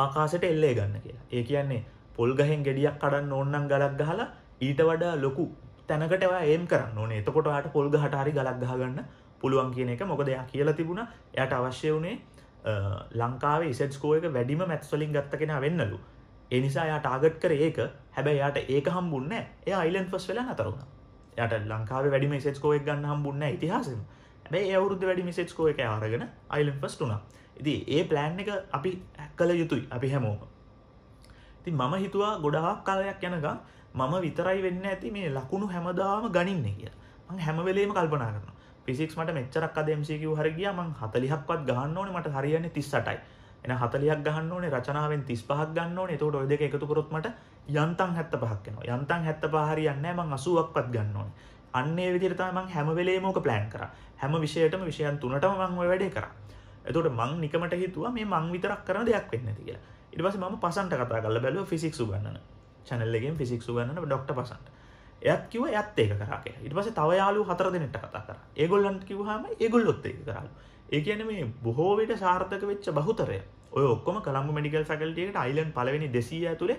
ආකාසට එල්ලේ ගන්න කියලා ඒ කියන්නේ පොල් ගහෙන් ගෙඩියක් කඩන්න ඕන්නම් ගලක් ගහලා ඊට වඩා ලොකු තැනකට ඒම් කරන්න ඕනේ එතකොට ට පොල් ගහට හරි ගලක් ගහගන්න පුළුවන් කියන එක මොක දෙයක් කියලා තිබුණ යට අවශ්‍ය වුණේ ලංකාවේ ඉසෙට්ස්කෝයක වැඩිම මැත්ස්වලින් ගත්ත කෙන වෙන්නලු එනිසා යා ටාගට් කර ඒක හැබැයි යාට ඒක හම්බුන්න එය අයිලන් ෆස් වෙලා නතරුණ යට ලංකාව වැඩිම සෙට්කෝයක් ගන්න හම්බුන්න ඉතිහාසම ඇැයි අවුරුද වැඩි මිසෙට්කෝ එක ආරගෙන අයිලන් ෆස් වුණා ඉති ඒ ප්ලෑන් එක අපි කළ යුතුයි අපි හැමෝම ඉතින් මම හිතුවා ගොඩාක් කාලයක් යනකම් මම විතරයි වෙන්න ඇති මේ ලකුණු හැමදාම ගනින්න කිය මං හැමවෙලේම කල්පනා කරන පිසික් මට මෙච්චරක් අදම්සයකව හරගිය මං හතලිහක්වත් ගහන්න ඕන මට හරියන්න තිස්සටයි එන හතලියක් ගහන්න ඕනේ රචනාවෙන් තිස් පහක් ගන්න ඕනේ එතකොට ඔය දෙක එකතු කරොත් මට යන්තම් 75ක් වෙනවා යන්තම් 75 හරියන්නේ නැහැ මං 80ක්වත් ගන්න ඕනේ අන්න ඒ විදිහට තමයි මං හැම වෙලේම ඕක ප්ලෑන් කරා හැම විෂයයටම විෂයන් තුනටම මං ওই වැඩේ කරා එතකොට මං නිකමට හිතුවා මේ මං විතරක් කරන දෙයක් වෙන්නේ නැති කියලා ඊට පස්සේ මම පසන්ට කතා කරලා බැලුවා ෆිසික්ස් උගන්නන චැනල්ලගෙන් ෆිසික්ස් ගන්න ඩොක්ට පසන්ට එයත් කිව ඇත් ඒක කරගේ ඉට පස තව යාලු හතර දෙනට කතා කර ඒගොල්ලන්ට කිවහම ඒගොල් ොත්තේ කරලු ඒ කියන මේ බොහෝවිට සාර්ථක වෙච්ච බහතරය ඔය ඔක්කොම කළම් මඩිකල් ෆැකල්ටියට අයිලන් පලවෙනි දෙසිය ඇතුළේ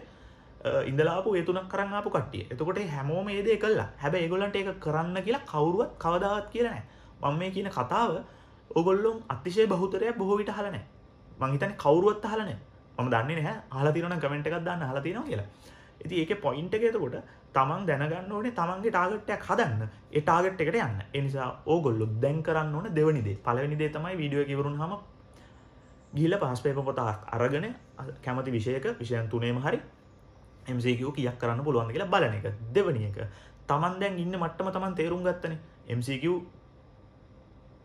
ඉඳලාපු ඒතුනක් කරන්නපු කටිය එතකොට හැමෝම ඒදේ කල්ලා හැබ ඒගොලන්ට ඒක කරන්න කියලා කවරුවත් කවදාවත් කියරනෑ මං මේ කියන කතාව ඔගොල්ලොම් අතිශය බහතරයක් බොහෝවිට හලනෑ මංහිතන කවරුවත් හලනෑ මම දන්නේ හ හලා තිරන කමෙන්ට් එකක් දන්න හලා තිනවා කියලා ඇති ඒක පොයින්ට එකතකොට තමන් දැනගන්න ඕනේ තමන්ගේ ටාගට්ටයක් හදන්න එටාගට් එකට යන්න එනිසා ඕගොල්ලු දැන් කරන්න ඕන දෙවනිදේ පලවෙනිදේ තමයි වීඩියෝ කිවරුන් හම ගිල පහස්පේක පොතා අරගෙන කැමති විෂයක විෂයන් තුනේම හරි MCQ කියක් කරන්න පුළුවන් කියලා බලන එක දෙවනි එක තමන් දැන් ඉන්න මට්ටම තමන් තේරුම් ගත්තන MCQ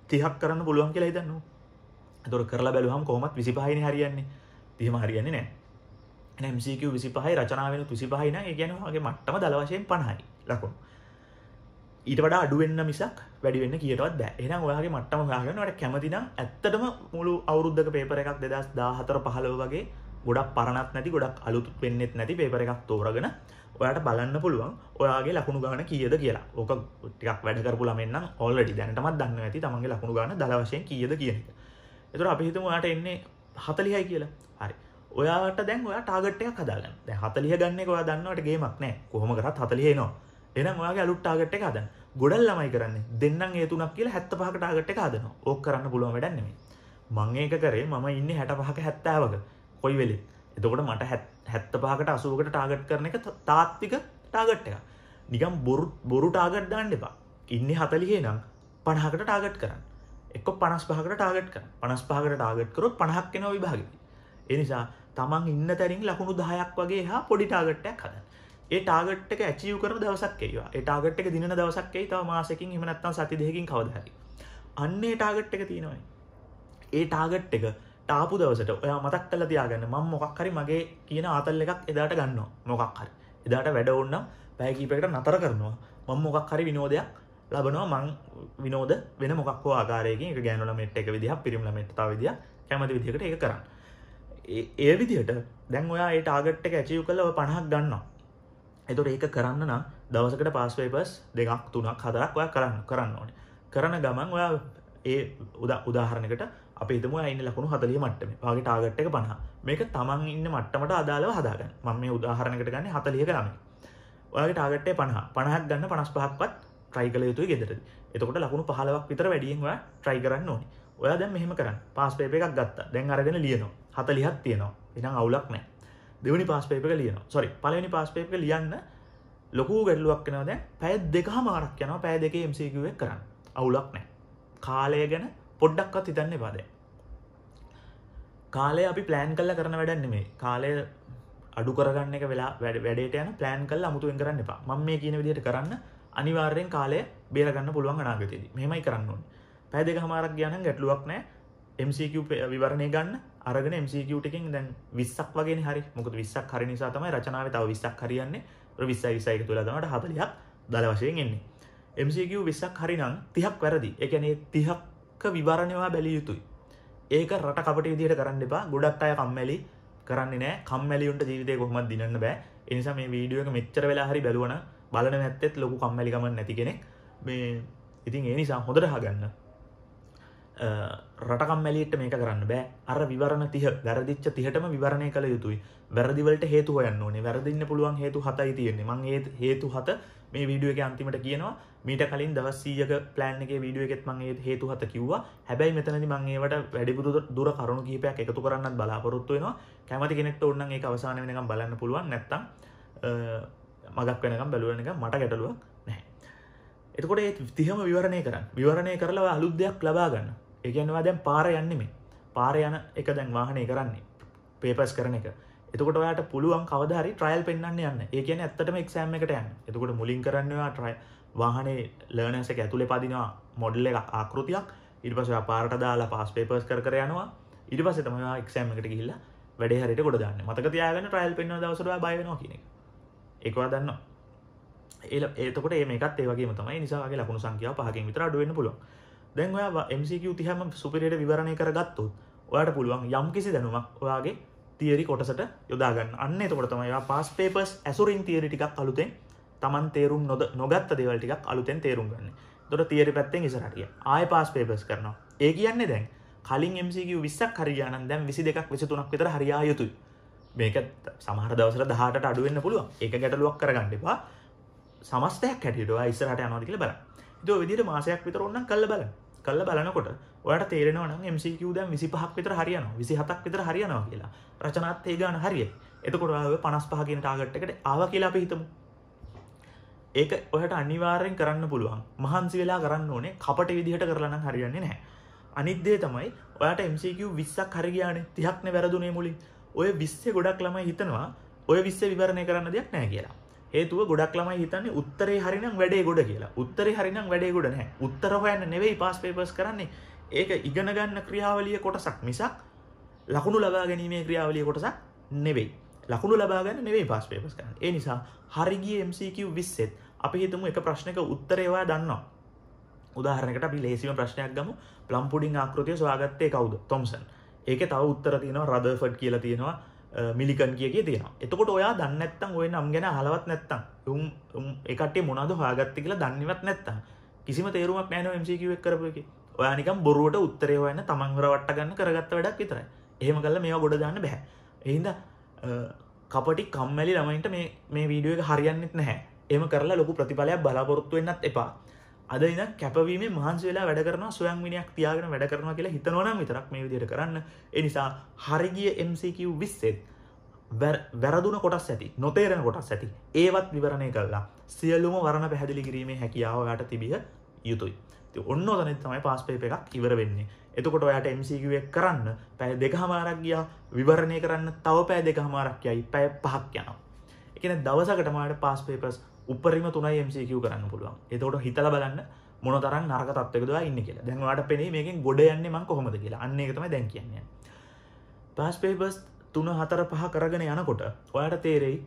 තිහක් කරන්න පුළුවන් කියලා හිතන්නවා තොර කරලා බැලුහම් කොමත් විසිපහින හරියන්නේ තිහම හරියන්නේ නෑ නැම්සික විසි පහයි රචනාවෙන තුසි පහහින ගැනවාගේ මට්ටම දලවශයෙන් පණහයි ලකුණු ඊට වඩා අඩුවෙන්න්න මිසක් වැඩිවෙන්න කියටවත් බෑ එනම් ඔයාගේ මට්ටම ගගෙනට කැමතින ඇත්තටම මුළු අවුද්ධක පේපර එකක් දෙදස් දාහතර පහලව වගේ ගොඩක් පරණත් නැති ගොඩක් අලුත් වෙන්නෙත් නැති පේපර එකක් තෝරගෙන ඔයාට බලන්න පුළුවන් ඔයාගේ ලකුණු ගාන කියද කියලා ඕක ටිකක් වැඩකරපු ලමෙන්න්න ඔල්ලඩි දැනටමත් දන්න ඇති තමන්ගේ ලකුණු ගාන දලවශයෙන් කියද කියන එක එතුර අපිහිතම යාට එන්නේ හතලිහයි කියලා හරි ඔයාට දැන් ඔයා ටාගට්ටයක් හදාගන්න දැ හතලිය ගන්න ඔයා දන්නවට ගේමක් නෑ කොහොම කරත් හතලියනවා එනම් ඔයාගේ අලුත් ටාගට් එක හදන්න ගොඩල් ළමයි කරන්න දෙන්නම් ඒතුනක් කියලා හැත්ත පහක ටාගට් එක හදන ඕක කරන්න පුළුවන් වැඩන්නෙමේ මං ඒක කරේ මම ඉන්න හැට පහක හැත්තාවක කොයි වෙලි එතකොට මට හැත්ත පහකට අසුවකට ටාගට් කරන එක තාත්තික ටාගට් එක නිකම් බොරු බොරු ටාගට් දාන්න එපා ඉන්න හතලිහේ නම් පණහකට ටාගට් කරන්න එක් පනස් පහකට ටාගට් කර පනස් පහකට ටාගට් කරොත් පණහක් කෙනව විභාග එනිසා තමන් ඉන්න තැරින් ලකුණු දහයක් වගේ හා පොඩි ටාගට්ටයක් හදන්න ඒ ටාගට්ක ඇචියව කර දවසක් ඒවා ටාගට් එක දින දවසක්කේ තව මාසකින් හිමනත්තන් සති දෙකින් කවදහරි අන්නේ ටාගට් එක තියෙනවයි ඒ ටාගට් එක ටාපු දවසට ඔය මතක් කල තියාගන්න මං මොකක් හරි මගේ කියන අතල් එකක් එදාට ගන්න මොකක් හරි එදාට වැඩ ඔන්නම් පැහැකීපට නතර කරනවා මං මොකක් හරි විනෝදයක් ලබනවා මං විනෝද වෙන මොක්ව ආකාරයකින් ගැනුල මෙට් එක විදිහ පිරිම්ල මෙට්තාව විදිිය කැමති විදිකට ඒ කරන්න ඒ විදිහට දැන් ඔයා ඒ ටාගට් එක ඇචිව් කළව පණහක් ගන්නවා එතුට ඒක කරන්න නම් දවසකට පාස්වේපස් දෙකක් තුනක් හදරක් ඔය කරන්න කරන්න ඕන කරන ගමන් ඔයා ඒ උදා උදාහරණකට අපි එතම අයින්න ලකුණු හතලිය මට්ටම පාගේ ටාගට් එක පණහ මේක තමන් ඉන්න මට්ටමට අදාළව හදාගන්න මම මේ උදාහරණකට ගන්න හතලිය කරම ඔයාගේ ටාගට්ටේ පණහ පණහක් ගන්න පනස් පහක් පත් ට්‍රයි කළ යුතුයි ගෙදර එතකොට ලකුණු පහලවක් විතර වැඩියෙන් ඔයා ට්‍රයි කරන්න ඕනේ ඔයා දැන් මෙහෙම කරන්න පාස් පේප එකක් ගත්තා දැන් අරගෙන ලියනවා හතලිහත් තියනවා එනම් අවුලක් නෑ දෙවනි පස්පේපක ලියන සොරි පලනි පස්පේපක ලියන්න ලොකු ගැල්ලුවක් නවද පැත් දෙක මාරක් යන පෑ දෙක MCකුව කරන්න අවුලක් නෑ කාලය ගැන පොඩ්ඩක්වත් හිතන්න බද කාලය අපි ප්ලෑන් කල්ල කරන වැඩන්නෙමේ කාලය අඩු කරගන්න එක වෙලා වැඩ වැඩට යන ප්ලෑන් කල් අමුතුවෙන් කරන්න එපා ම මේ කියන විදිට කරන්න අනිවාර්යෙන් කාලය බේරගන්න පුළුවන් අනාගතයේදී මෙමයි කරන්න ඕන් පැ දෙක හමාරක් යන ගැටලුවක් නෑ MCQ විවරණය ගන්න අරගෙන MCQට එකින් දැන් විස්සක් වගේ හරි මොකද විස්සක් හරි නිසා තමයි රචනාව තව විස්සක් හරියන්නේ විස්සයි විසයික තුළදමට හතලයක් දල වශයෙන් එන්නේ MCQ විස්සක් හරි නම් තිහක් වැරදි එකනේ තිහක්ක විවරණවා බැලිය යුතුයි ඒක රට කට විදිට කරන්න එපා ගොඩක් අය කම්මැලි කරන්න නෑ කම්මැලියුන්ට ජීවිතය කොහමත් දින්න බෑ එනිසා මේ වීඩියුවක මෙච්චර වෙලා හරි බැලුවන බලන ඇත්තෙත් ලොකු කම්මැලිකම නැති කෙනෙක් මේ ඉතින් ඒ නිසා හොඳට හගන්න රටකම්මැලියට මේක කරන්න බෑ අර විවරණ තිහ වැරදිච්ච තිහටම විවරණය කළ යුතුයි වැරදිවලට හේතු හොයන්න ඕනේ වැරදින්න පුළුවන් හේතු හතයි තියෙන්නේ මං ඒත් හේතු හත මේ වීඩුව එක අන්තිමට කියනවා මීට කලින් දවස්සීයක ප්ලෑන් එක වීඩුව එකෙත් මං ඒ හේතු හත කිව්වා හැබැයි මෙතනදි මං ඒවට වැඩිපුර දුර කරුණු කීපයක් එකතු කරන්න බලාපොරොත්තු වෙනවා කැමති කෙනෙක්ට ඕන්න ඒ අවසාන වෙනකම් බලන්න පුළුවන් නැත්තම් මගක් වෙනකම් බැලුවනක මට ගැටලුවක් නැහැ එතකොට ඒ තිහම විවරණය කරන්න විවරණය කරලා අලුත් දෙයක් ලබාගන්න ඒගන්නවා දැන් පාර යන්නෙමේ පාර යන එක දැන් වාහනය කරන්නේ පේපස් කරන එක එතකොට ඔයාට පුළුවන් කවදහරි ට්‍රයිල් පෙන්න්න යන්න ඒ කියන ඇත්තටම එක්ෂෑම් එකට යන්න එතකොට මුලින් කරන්නවා ට්‍රයි වාහනේ ලර්නස එක ඇතුළේ පදිනවා මොඩල්ල එක ආකෘතියක් ඉරිපස පාරට දාලා පස් පේපස් කර යනවා ඉරිපස තම එක්ෂෑම් එකට ගිල්ලා වැඩේ හරිට ගොඩ දන්න මතක තියාගෙන ට්‍රයිල් පෙන්න්න දවසර බයනවා කියන එකවා දන්නවා ඒතකොට ඒකත් ඒවගේ තමයි නිසාගේ ලකුණු සංකයා පහකින් විතර අඩුවෙන් පුළුවන් දැන් ඔයා MCQ තිහම සුපිරයට විවරණය කරගත්තොත් ඔයාට පුළුවන් යම් කිසි දැනුමක් ඔයාගේ තියරි කොටසට යොදාගන්න අන්න තකොටතමයිවා පස් පේපස් ඇසුරින් තියරි ටිකක් අලුතෙන් තමන් තේරුම් නොද නොගත් දෙවල් ටිකක් අලුතෙන් තේරුම් ගන්න දොට තියරි පැත්තෙන් ඉසරටිය ආය පාස් පේපස් කරනවා ඒ කියන්නේ දැන් කලින් MCQ විස්සක් හරියානන් දැම් විසි දෙකක් විසතුනක් විතර හරියා යුතුයි මේක සමහර දවසර දහට අඩුවෙන්න්න පුළුව එක ගැටලුවක් කරගන්න එපා සමස්තයක් හැටියටවා ඉස්සරට අනෝදිකල බල දෝ විදිර මාසයක් විතර ඔන්න කල්ල බලන්න කල්ල බලනකොට ඔට තේරෙනවන MCQ දැන් විසි පහක් විතර හරියන විසි හතක් විතර හරියනවා කියලා රචනත් ඒ ගාන හරිය එතකොට පනස් පහගෙන ටාගට් එකට ආව කියලා අපි හිතමු ඒක ඔහට අනිවාරයෙන් කරන්න පුළුවන් මහන්සි වෙලා කරන්න ඕනේ කපට විදිහට කරලන හරියන්නේ නෑ අනිද්දේ තමයි ඔයාට MCQ විස්සක් හරිගයාන තියක්න වැරදුනේ මුලින් ඔය විස්සේ ගොඩක් ළමයි හිතනවා ඔය විස්ස විවරණය කරන්න දෙයක් නෑ කියලා හේතුව ගොඩක් ළමයි හිතන්නේ උත්තරේ හරිනම් වැඩේ ගොඩ කියලා උත්තරේ හරිනම් වැඩේ ගොඩ නැහැ උත්තර හොයන්න නෙවෙයි පාස් පේපර්ස් කරන්නේ ඒක ඉගෙන ගන්න ක්‍රියාවලිය කොටසක් මිසක් ලකුණු ලබා ගැනීමේ ක්‍රියාවලිය කොටසක් නෙවෙයි ලකුණු ලබා ගන්න නෙවෙයි පාස් පේපර්ස් කරන්නේ ඒ නිසා හරි ගිය MCQ 20ෙත් අපි හිතමු එක ප්‍රශ්නයක උත්තරේ ඔයා දන්නවා උදාහරණයකට අපි ලේසිම ප්‍රශ්නයක් ගමු ප්ලම් පුඩින් ආකෘතිය සොයාගත්තේ කවුද තොම්සන් ඒකේ තව උත්තර තියෙනවා රදර්ෆඩ් කියලා තියෙනවා මිලිකන් කියගේ තියෙනවා එතකොට ඔයා දන්නත්තම් ඔය නම් ගැන හලවත් නැත්තම් උම් එකට මොනද හාගත්ත කියලා දන්නවත් නැත්තම් කිසිම තේරුමක් නෑන MCකිවක් කරපු එක ඔයානිකම් බොරුවට උත්තරයවන්න තමංගර වට්ටගන්න කරගත්ත වැඩක් විතරයි එහෙම කල්ල මේ ගොඩ දන්න බැහැ එහින්ද කපටි කම්මැලි ළමයින්ට මේ වීඩියුව හරියන්නෙත් නැහැ එම කරලා ලොකු ප්‍රතිඵලයක් බලාපොරොත්තු වෙන්නත් එපා අද ඉද කැපවීම මහන්ස වෙලා වැඩ කරන සොයංමිනියක් තියාගෙන වැඩ කරන කියලා හිතනවනම් විතරක් මේ විදියට කරන්න එනිසා හරිගිය MCQ විස්සෙත් වැරදුන කොටස් ඇති නොතේරෙන කොටස් ඇති ඒවත් විවරණය කල්ලා සියලුම වරණ පැහැදිලි කිරීමේ හැකියාවයට තිබිය යුතුයි ඔන්න තනත් තමයි පස්පේප එකක් ඉවර වෙන්නේ එතකොට ඔයාට MCQක් කරන්න පැය දෙක හමාරක්ගියා විවරණය කරන්න තව පෑ දෙක හමාරක්යයි පැය පහක් යනවා එකන දවසකටමට පස්පේපස් උපරිම තුනයි MCQ කරන්න පුළුවන් එතකොට හිතල බලන්න මොන තරන් නරක තත්වකද ඉන්න කියලා දැන්වාට පෙනේ මේකින් ගොඩ යන්න මං කොහොමද කියලා අන්න එකතම දැන් කියන්නේ පස් පේබස් තුන හතර පහ කරගෙන යනකොට ඔයාට තේරෙයි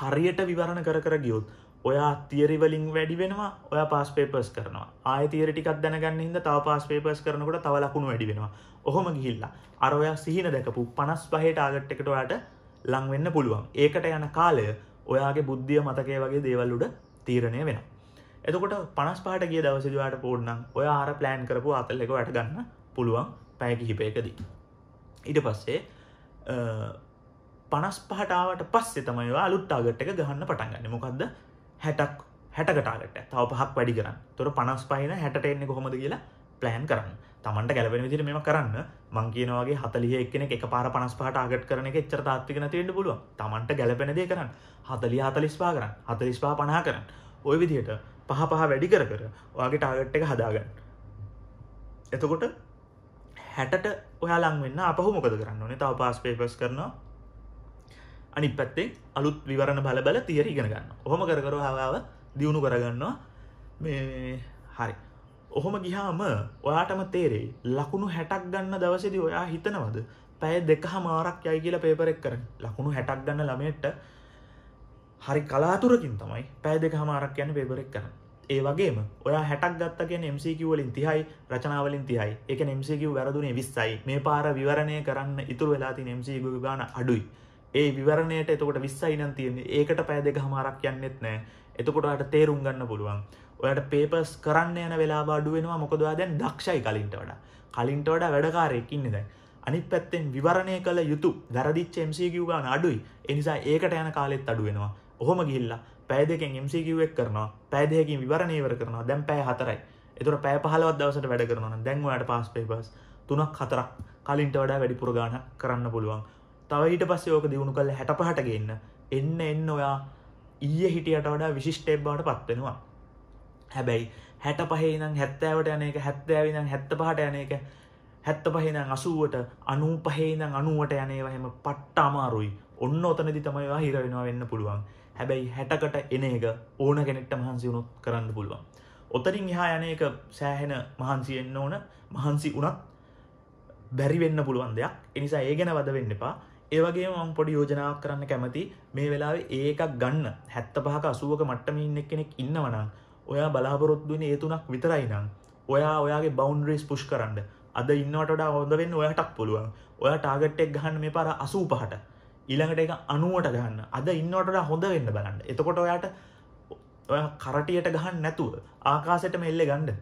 හරියට විවරණ කර කර ගියොත් ඔයා තියරිවලින් වැඩි වෙනවා ඔය පස් පේපස් කරනවා ආය තීරටිකක් දැනගන්න හිද තව පස් පේපස් කරනකොට තව ලකුණු වැඩි වෙනවා ඔහොම ගිහිල්ලා අරඔයා සිහින දැකපු පනස් පහේ ටාගට් එකට ඔයාට ලංවෙන්න පුළුවන් ඒකට යන කාලය ඔයාගේ බුද්ධිය මතකය වගේ දේවල්ලුඩ තීරණය වෙන එතකොට පනස් පාට ගිය දවසිදවාට පෝඩ්නම් ඔය ආර ප්ලෑන් කරපු අතල් එක වැට ගන්න පුළුවන් පැයකි හිපයකදී ඉට පස්සේ පනස් පහටාවට පස්සේ තමයිවා අලුත්තාගට එක ගහන්න පටන්ගන්න මොකක්ද හැටක් හැටකටාගට තව පහක් වැඩි කරන්න තොර පනස් පහින හැට එන්නේ කොහොමද කියලා ප්ලෑන් කරන්න තමන්ට ගැලපෙන විදිර මෙම කරන්න මංගේනවාගේ හතලිය එක්න එක පාර පනස් පහට අගට කරන එක එච්චර තාත්තික නැතිවෙන්න පුළුව තමන්ට ගැලපෙන දේ කරන්න හතලිය හතලිස්පා කරන්න හතලිස්පා පනා කරන්න ඔය විදිහට පහ පහ වැඩි කර කර ඔයාගේ ටාගට් එක හදාගන්න එතකොට හැටට ඔයාලං වෙන්න අපහු මොකද කරන්න ඕනේ තව පාස් පේපස් කරනවා අනි පැත්තේ අලුත් විවරණ බල බල තියර ඉගෙන ගන්න හොම කරකර හවාව දියුණු කරගන්නවා මේ හරි ඔහොම ගිහාම ඔයාටම තේරෙයි ලකුණු හැටක් ගන්න දවසෙද ඔයා හිතනවද පැය දෙක මාරක් යයි කියලා පේපරෙක් කරන ලකුණු හැටක් ගන්න ළමයට හරි කලාතුරකින් තමයි පැය දෙක මාරක් යන්න පේපරෙක් කරන ඒ වගේම ඔයා හැටක් ගත්ත කියෙන MCකිවලින් තිහයි රචනාවලින් තිහයි එක MCකිව වැරදුනේ විස්සයි මේ පාර විවරණය කරන්න ඉතුර වෙලාති MCග ගාන අඩුයි ඒ විවරණයට එතකොට විස්සයි නම් තියෙන්නේ ඒකට පැය දෙක හමාරක් යන්නෙත් නෑ එතකොටට තේරුම් ගන්න පුළුවන් ඔයට පේපස් කරන්න යන වෙලා බඩුවෙනවා මොකදවා දැන් දක්ෂයි කලින්ට වඩ කලින්ට වඩ වැඩකාරයකින්න දැන් අනිත් පැත්තෙන් විවරණය කළ යුතු දරදිච් MCකිව් ගන්න අඩුයි එනිසා ඒකට යන කාලෙත් අඩුවෙනවා ඔහොම ගිල්ලා පෑ දෙකෙන් MCකිවක් කරනවා පෑදයකින් විවරණයවර කරනවා දැන් පෑ හතරයි එතුර පෑ පහලවත් දවසට වැඩ කරන දැන්වට පස් පේපස් තුනක් හතරක් කලින්ට වඩා වැඩිපුර ගාන කරන්න පුළුවන් තව ඊට පස්සේ ඕක දියුණු කළ හැට පහට ගන්න එන්න එන්න ඔයා ඊය හිටියට වඩා විශිෂ්ටේබ්බාට පත්වෙනවා හැබැයි හැට පහේනම් හැත්තෑවට යන එක හැත්තෑවිනම් හැත්ත පහට යන එක හැත්ත පහේනම් අසුවට අනූ පහේනම් අනුවට යනේවහෙම පට්ට අමාරුයි ඔන්න ඔතනදි තමයිවා හිරවෙනවා වෙන්න පුළුවන් හැබැයි හැටකට එන එක ඕන කෙනෙක්ට මහන්සිවුණුත් කරන්න පුළුවන්. ඔතරින් එහා යන එක සෑහෙන මහන්සියෙන්න්න ඕන මහන්සි වනත් බැරිවෙන්න පුළුවන් දෙයක් එනිසා ඒ ගැන වද වෙන්න එපා ඒවගේ මං පොඩි යෝජනාවක් කරන්න කැමති මේ වෙලාව ඒක ගන්න හැත්ත පහක අසුවක මට්ටම ඉන්න කෙනෙක් ඉන්නවනම් ඔයා බලාපොරොත්තුවන ඒ තුනක් විතරයි නම් ඔයා ඔයාගේ බෞන්ඩ්‍රේස් පුෂ් කරන්න අද ඉන්නවටට හොඳ වෙන්න ඔයාටක් පුළුවන් ඔයා ටාගට්ටෙක් ගහන්න මේ පර අසූ පහට ඊළඟට එක අනුවට ගන්න අද ඉන්නවටට හොඳ වෙන්න බලන්න එතකොට ඔයාට ඔය කරටියට ගහන්න නැතුව ආකාසට මෙල්ල ගණ්ඩ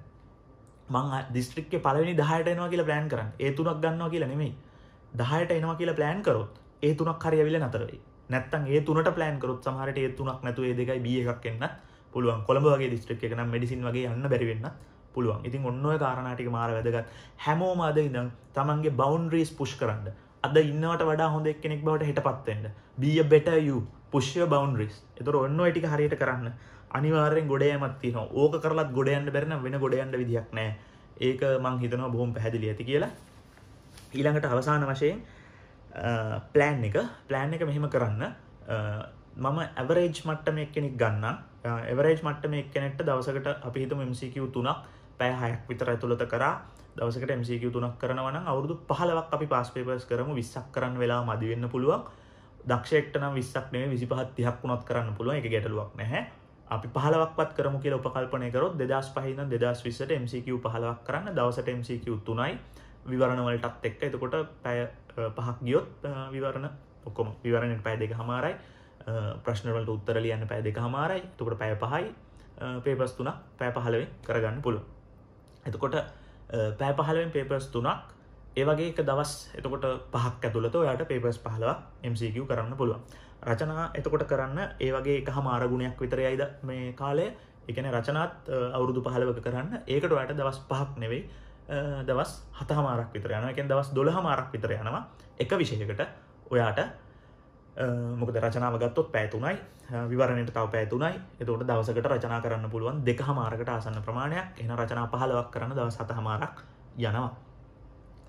මං දිස්ත්‍රික්ක පලවෙනි දහයට එනවා කියලා ප්ලෑන් කරන්න ඒ තුනක් ගන්නවා කියලා නෙමෙයි දහයට එනවා කියලා ප්ලෑන් කරොත් ඒ තුනක් හරියවිල නතරයි නැත්තන් ඒ තුනට ප්ලෑන් කරොත් සමහරට ඒ තුනක් නැතු ඒ දෙකයි බිය එකක් එන්නත් පුළුවන් කොළඹගේ දිස්ත්‍රික් එක නම් මඩිසින් වගේ යන්න බැරිවෙන්න පුළුවන් ඉතින් ඔන්නඔය කාරණටික මාර වැදගත් හැමෝම අද ඉඳම් තමන්ගේ බෞන්ඩ්‍රීස් පුෂ් කරන්න අද ඉන්නවට වඩා හොඳ එක්කෙනෙක් බවට හිට පත්වෙන්ට බිය බෙටයු පුෂ්‍ය බෞන්ඩ්‍රිස් එතුර ඔන්න ටික හරියට කරන්න අනිවාරෙන් ගොඩයමත්ති නො ඕක කරලත් ගොඩයන්න බැරන වෙන ගොඩයන්න විදික් නෑ ඒක මං හිතනවා බොහොම පැහැදිලි ඇති කියලා ඊළඟට අවසාන වශයෙන් ප්ලෑන් එක ප්ලෑන් එක මෙහෙම කරන්න මම ඇවරේජ් මට්ටම එක්කෙනෙක් ගන්නා එවරේජ් uh, මට්ටම එක්කනෙක්ට දවසකට අපිහිතම MCQ තුනක් පෑ හයක් විතර ඇතුළත කරා දවසකට MCQ තුනක් කරනවන අවුරදු පහලවක් අපි පස්පේපස් කරම විස්සක් කරන්න වෙලා මදිවෙන්න පුළුවන් දක්ෂෙක්ට නම් විස්සක් නේ විසි පහත් තියක් වුණොත් කරන්න පුළුව එක ගැටලුවක් නැහැ අපි පහලවක්වත් කරම කියල උපකල්පනයකරොත් දෙදස් පහින දෙදස් විසට MCQ පහලවක් කරන්න දවසට MCQ තුනයි විවරණවලටත් එක්ක එතකොට පැය uh, පහක් ගියොත් uh, විවරණ ඔක්කොම විවරණෙන් පැය දෙක හමාරයි ප්‍රශ්නවලට උත්තර ලියන්න පැය දෙක හමාරයි තුකට පැය පහයි පේපස් තුනක් පෑ පහලවෙන් කරගන්න පුළුව. එතකොට පෑ පහලවෙන් පේපස් තුනක් ඒවගේ එක දවස් එතකොට පහක් ඇතුළත ඔයාට පේපස් පහලව MCQ කරන්න පුළුවන්. රචනා එතකොට කරන්න ඒවගේ එක හමාරගුණයක් විතරයයිද මේ කාලය එකන රචනාත් අවුරුදු පහලවක කරන්න ඒකට ඔයට දවස් පහක් නෙවෙයි දවස් හතහමාරක් විතර යන එකෙන් දවස් දොළහමාරක් විතර යනවා එක විෂයකට ඔයාට මොකද රචනාව ගත්තොත් පෑතුනයි විවරණයට තව පෑතුනයි එතකොට දවසකට රචනා කරන්න පුළුවන් දෙක හමාරකට ආසන්න ප්‍රමාණයක් එන රචනා පහලවක් කරන දවස් සත හමාරක් යනවා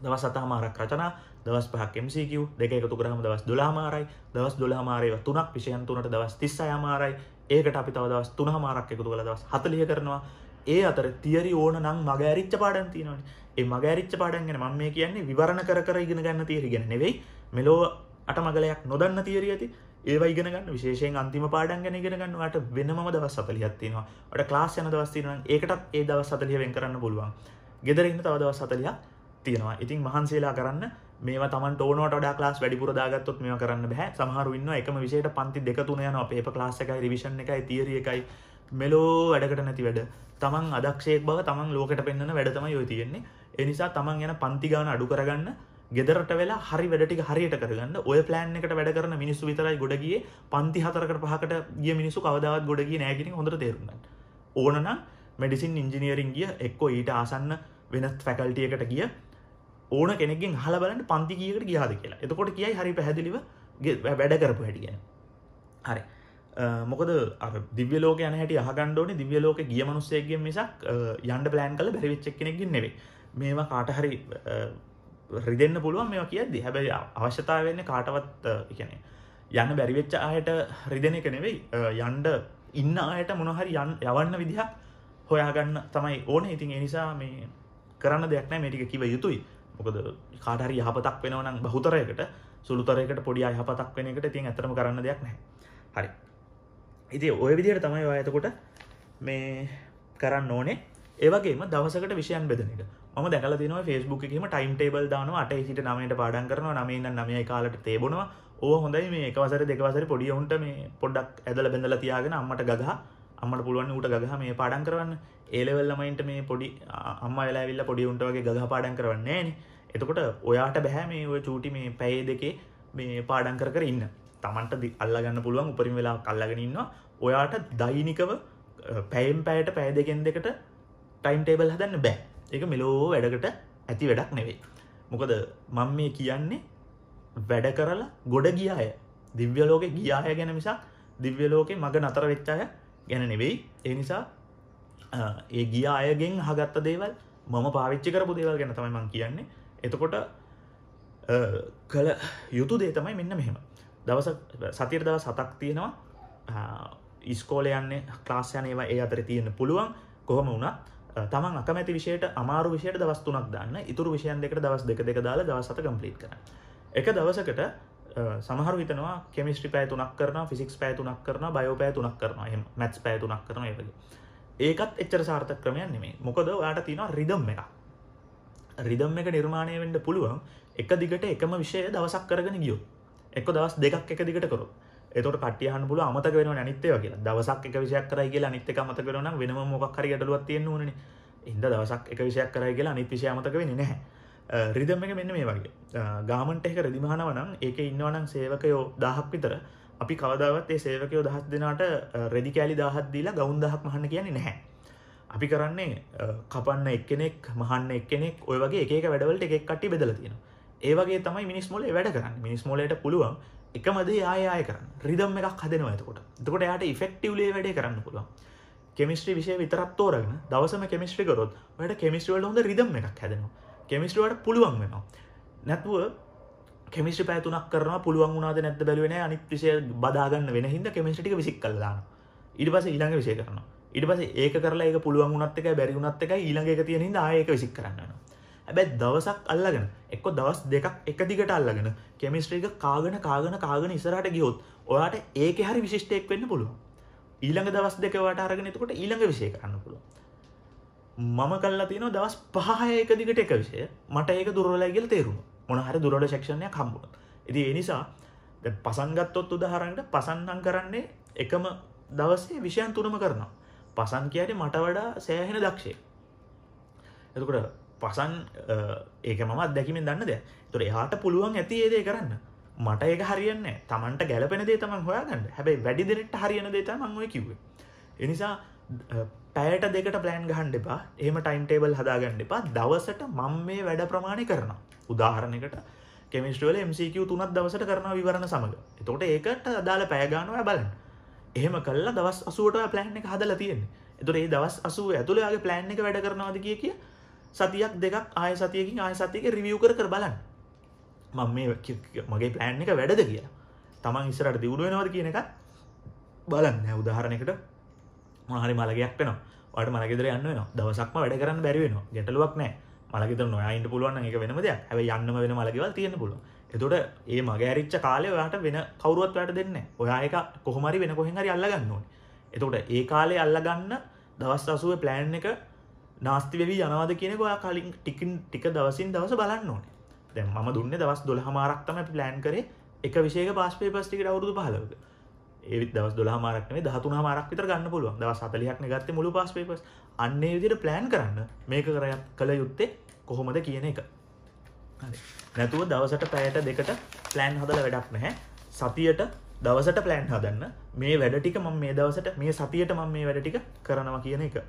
දවස් සත හමාරක් රචනා දවස් පහක් MCQ දෙක එකතු කරහම දවස් දොලාමාරයි දවස් දොලාමාරයව තුනක් විෂයන් තුනට දවස් තිස්සය මාරයි ඒකට අපි තව දවස් තුන හමාරක් එකතු කළ දවස් හතලිය කරනවා ඒ අතර තිරි ඕන නම් මගේ ඇරිච්ච පාඩන් තියෙනවන ඒ මගේ ඇරිච්ච පාඩන්ගෙන මම මේ කියන්නේ විවරණ කර ඉගෙන ගන්න තීරි ගැන නෙවෙයි මෙලෝ අට මගලයක් නොදන්න තිේරිය ඇති ඒවා ඉගෙනගන්න විශේෂයෙන් අන්තිම පාඩන් ගැන ගෙනගන්නවාට වෙනම දවස් සතලියත්තිනවා ට ලාස් යන දවස්තිරන ඒකටත් ඒ දවස් සතලිය වෙන් කරන්න පුළුවන් ගෙදරන්න තව දවස් සතලිය තියෙනවා ඉතින් මහන්සේලා කරන්න මේ තම ටෝනට ලාස් වැඩිපුර දාගත්තොත් මේ කරන්න බැහ සහරුන්න එකම විශේෂට පන්ති දෙකතුන යන අපේ ලාසකයි රිවිෂණ එකයි තීරිය එකයි මෙලෝ වැඩකට නැති වැඩ තමන් අදක්ෂේක් බව තමන් ලෝකට පෙන්න්න වැඩතම යොතියෙන්නේ එනිසා තමන් යන පන්තිගාන අඩු කරගන්න ගෙදරට වෙලා හරි වැඩටි හරියට කරගන්න ඔය ප්ලෑන් එකට වැඩ කරන මිනිස්සු විතරයි ගොඩගිය පන්ති හතරකට පහකට ගිය මිනිසු කවදාවත් ගොඩගිය නෑගෙන හොඳ තේරුන්න ඕනනම් මෙඩිසින් ඉංජිනියරින්ගිය එක්කෝ ඊට ආසන්න වෙනත් ෆැකල්ටියකට ගිය ඕන කෙනෙකින් හලබලට පන්ති කියකට ගියාද කියලා එතකොට කියයි හරි පැහැදිලිව වැඩ කරපු හැටිගෙන හරි මොකද දිව්‍ය ලෝක යන හැට අහගණ්ඩෝන දිව්‍ය ලෝක ගිය මනුස්සේගෙන් මිසක් යන්ඩ ප්ලෑන් කල බැරිවිච්චක් කෙනෙකින් නෙවේ මේවා කාටහරි රිදන්න පුළුවන් මෙ කියද හැබැයි අවශ්‍යතාවවෙන්න කාටවත් කියන යන්න බැරිවෙච්ච අයට රිදෙන එක නෙවෙයි යන්ඩ ඉන්න අයට මොනහරි යන් යවන්න විදිහක් හොයාගන්න තමයි ඕන ඉතින් එනිසා මේ කරන්න දෙයක්නෑ මේටික කිව යුතුයි මොකද කාටරි යහපතක් වෙනවනම් බහුතරයකට සුළුතරයකට පොඩි අයහපතක් වෙන එකට තින් ඇතරම කරන්න දෙයක් නෑ හරි ඉති ඔය විදියට තමයි ඇතකොට මේ කරන්න ඕනේ ඒවගේම දවසකට විෂයන් බෙදන එක ම දැකල තින ෆස්බුක් එකම ටයිම් ටේබල් දාන අට සිට නමට පාඩන් කරන නමන්න නමයි කාලට තේබුණවා ඕ හොඳයි මේ එකවසර දෙකවසර පොඩි ඔුන්ට මේ පොඩ්ඩක් ඇදල බෙඳල තියාගෙන අම්මට ගහ අම්මට පුළුවන් ඌට ගහ මේ පාඩන් කරන්න ඒලෙවල්ලමයින්ට මේ පොඩි අම්ම එලාවිල්ල පොඩි උන්ටගේ ගහ පාඩන් කරන්නේ එතකොට ඔයාට බැහැ මේ ඔය චූටි මේ පැය දෙකේ මේ පාඩන් කර ඉන්න තමන්ට අල්ලගන්න පුළුවන් උපරිම වෙලා කල්ලගෙනන්න ඔයාට දෛනිකව පැයිම් පැයට පැය දෙකෙන් දෙකට ටයිම් ටේබල් හදන්න බෑ එක මෙලෝ වැඩකට ඇති වැඩක් නෙවෙයි මොකද මං මේ කියන්නේ වැඩ කරලා ගොඩ ගියාය දිව්‍යලෝක ගියාය ගැන මිසා දිව්‍යලෝකෙ මග නතර වෙච්චාය ගැන නෙවෙයි ඒ නිසා ඒ ගිය අයගෙන් හගත්ත දේවල් මම පාවිච්චි කරපු දේවල් ගැන තමයි මං කියන්නේ එතකොට කළ යුතු දේ තමයි මෙන්න මෙහෙම දවස සතිර දව සතක් තියෙනවා ඉස්කෝල යන්න ක්ලාස්යන ඒවා ඒ අතර තියෙන පුළුවන් කොහොම වුණත් තමන් අකමැති විෂයට අමාරු විෂයට දවස් තුනක් දන්න ඉතුරු විෂයන් දෙකට දවස් දෙක දෙක දාලා දවසත කම්පලීට් කර එක දවසකට සමහර විතනවා කෙමිස්ට්‍රි පෑ තුනක් කරන ෆිසික්ස් පෑ තුනක් කරන බයෝපෑ තුනක් කරන එම මැත්ස් පෑ තුනක් කරන ඒවගේ ඒකත් එච්චර සාර්ථ ක්‍රමයන් නෙමේ මොකද යාට තියෙන රිදම් එක රිදම් එක නිර්මාණය වෙන්ඩ පුළුවන් එක දිගට එකම විෂය දවසක් කරගෙන ගියෝ එක්ක දවස් දෙකක් එක දිගට කරොත් එතකොට කට්ටිය අහන්න පුළුවන් අමතක වෙනවනේ අනිත් ඒවා කියලා. දවසක් එක විෂයක් කරයි කියලා අනිත් එක අමතක වෙනවා නම් වෙනම මොකක් හරි ගැටලුවක් තියෙන්න ඕනනේ. ඉන්ද දවසක් එක විෂයක් කරයි කියලා අනිත් විෂය අමතක වෙන්නේ නැහැ. රිදම් එක මෙන්න මේ වගේ ගාමන්ට එක රදිමහනව නම් ඒක ඉන්නවනම් සේවකයෝ දහක් විතර අපි කවදාවත් ඒ සේවකයෝ දහස් දෙනාට රෙදි කෑලි දහත් දීලා ගෞන් දහක් මහන්න කියන්නේ නැහැ අපි කරන්නේ කපන්න එක්කෙනෙක් මහන්න එක්කෙනෙක් ඔය වගේ එක වැඩවලට එකක් කට්ටි බෙදලා තියෙනවා ඒ වගේ තමයි මිනිස් මොලේ වැඩ කරන්නේ මිනිස් මොලේට පුළුවන් එකමදේ ආයය කරන්න රිදම් එකක් හදනවා ඇතකොට එතකොට යායට ඉෆෙක්ටව්ලේ වැඩේ කරන්න පුළුවන් කෙමිස්ට්‍රි විෂය විතරත් තෝරගෙන දවසම කෙමිස්ට්‍රි කරොත් වැඩ කෙමිස්ට්‍රවල හොඳ රිදම් එකක් හැදෙනවා කෙමිස්ට්‍රවට පුළුවන් වෙනවා නැතුව කෙමිස්ට්‍රි පැතුනක් කරන පුළුවන් වුණද නැත බැලුවෙන අනිත් විෂය බදාගන්න වෙන හිද කෙමිස්ටික විසික් කල්ලාන්න ඉඩ පස ඊළඟ විෂය කරන ඉඩ පස ඒක කරලා ඒක පුළුවන් උනත් එක බැරි උනත් එක ඊළඟ එක තියෙන හිද ආයක විසික් කරන්නවා ඇබැ දවසක් අල්ලගෙන එක්ක දවස් දෙකක් එක දිගට අල්ලගෙන කෙමිස්ට්‍රීක කාගෙන කාගෙන කාගෙන ඉසරට ගියොත් ඔයාට ඒක හරි විශිෂ්ටයෙක් වෙන්න පුළුව ඊළඟ දවස් දෙකවට අරගෙනතකොට ඊළඟ විෂය කරන්න පුළුව මම කල්ලා තියෙන දවස් පහය එක දිගට එක විෂය මට ඒක දුරලයිගල තේරුම මොන හරි දුරට ශක්ෂණය කම්බුණ ඇති ඒ නිසා පසන්ගත්තොත් උදහරන්ට පසන්නන් කරන්නේ එකම දවසේ විෂයන් තුනම කරනවා පසන් කියට මට වඩා සෑහෙන දක්ෂය එතකොට පසන් ඒක මමත් දැකිමින් දන්න දෙ තුර එහාට පුළුවන් ඇති ඒදේ කරන්න මට ඒක හරියන්න තමන්ට ගැලපෙන දේ තමන් හොයාගන්න හැබයි වැඩි දෙනෙට හරියන දේත මංව කිව එනිසා පැයට දෙකට පලෑන් ගහන් එපා ඒම ටයිම් ටේබල් හදාගන්න එපා දවසට මං මේ වැඩ ප්‍රමාණය කරන උදාහරණකට කෙමිස්ටවල MCQ තුනත් දවසට කරන විවරණ සමඟ එතොට ඒකට අදාළ පෑගානුව බලන්න එහෙම කල්ලා දවස් අසුවට පලෑන් එක හදලා තියෙන්නේ එතුර ඒ දවස් අසුව ඇතුළයාගේ පලෑන් එක වැඩ කරනවාද කිය කිය සතියක් දෙකක් ආය සතියකින් ආය සතියක රිවියව් කර බලන්න මං මේ මගේ ප්ලෑන් එක වැඩද කියලා තමන් ඉස්සරට දියුණු වෙනවද කියන එකත් බලන්න උදාහරණයකට මොහරි මලගයක් වෙනවා වට මලගෙදර යන්න වෙන දවසක්ම වැඩ කරන්න බැරිවෙන ගැටලුවක් නෑ මලගෙද නොයයින්ට පුළුවන් එක වෙනම දෙයක් හැව යන්නම වෙන මලගෙවල් තියෙන පුළුව එතොට ඒ මගේ රිච්ච කාලය ඔයාට වෙන කවරුවත් වැට දෙන්න ඔයාඒක කොහොමරි වෙන කොහෙහරි අල්ලගන්න ඕන එතකොට ඒ කාලේ අල්ලගන්න දවස් අසුව ප්ලෑන් එක නාස්තිවෙවී යනවාද කියනක ඔයා කලින් ටිකින් ටික දවසින් දවස බලන්න ඕන දැ ම දුන්න දවස් දොළ හමාරක්තම අපි ප්ලෑන් කරේ එක විශේෂ පාස්පේ පස්ටිකට අවුදු පහලක ඒත් දවස් දොළ මාරක්නේ දහතුන මාරක්විත ගන්න පුළුවන් දව සතලියක් ගත්ත මුළු පස්පේපස් අන්නේ විදිට ප්ලෑන් කරන්න මේක කරය කළ යුත්තේ කොහොමද කියන එක නැතුව දවසට පැයට දෙකට ප්ලෑන් හදල වැඩක් නැහැ සතියට දවසට ප්ලෑන් හදන්න මේ වැඩටික මම මේ දවසට මේ සතියට මම මේ වැඩටික කරනවා කියන එක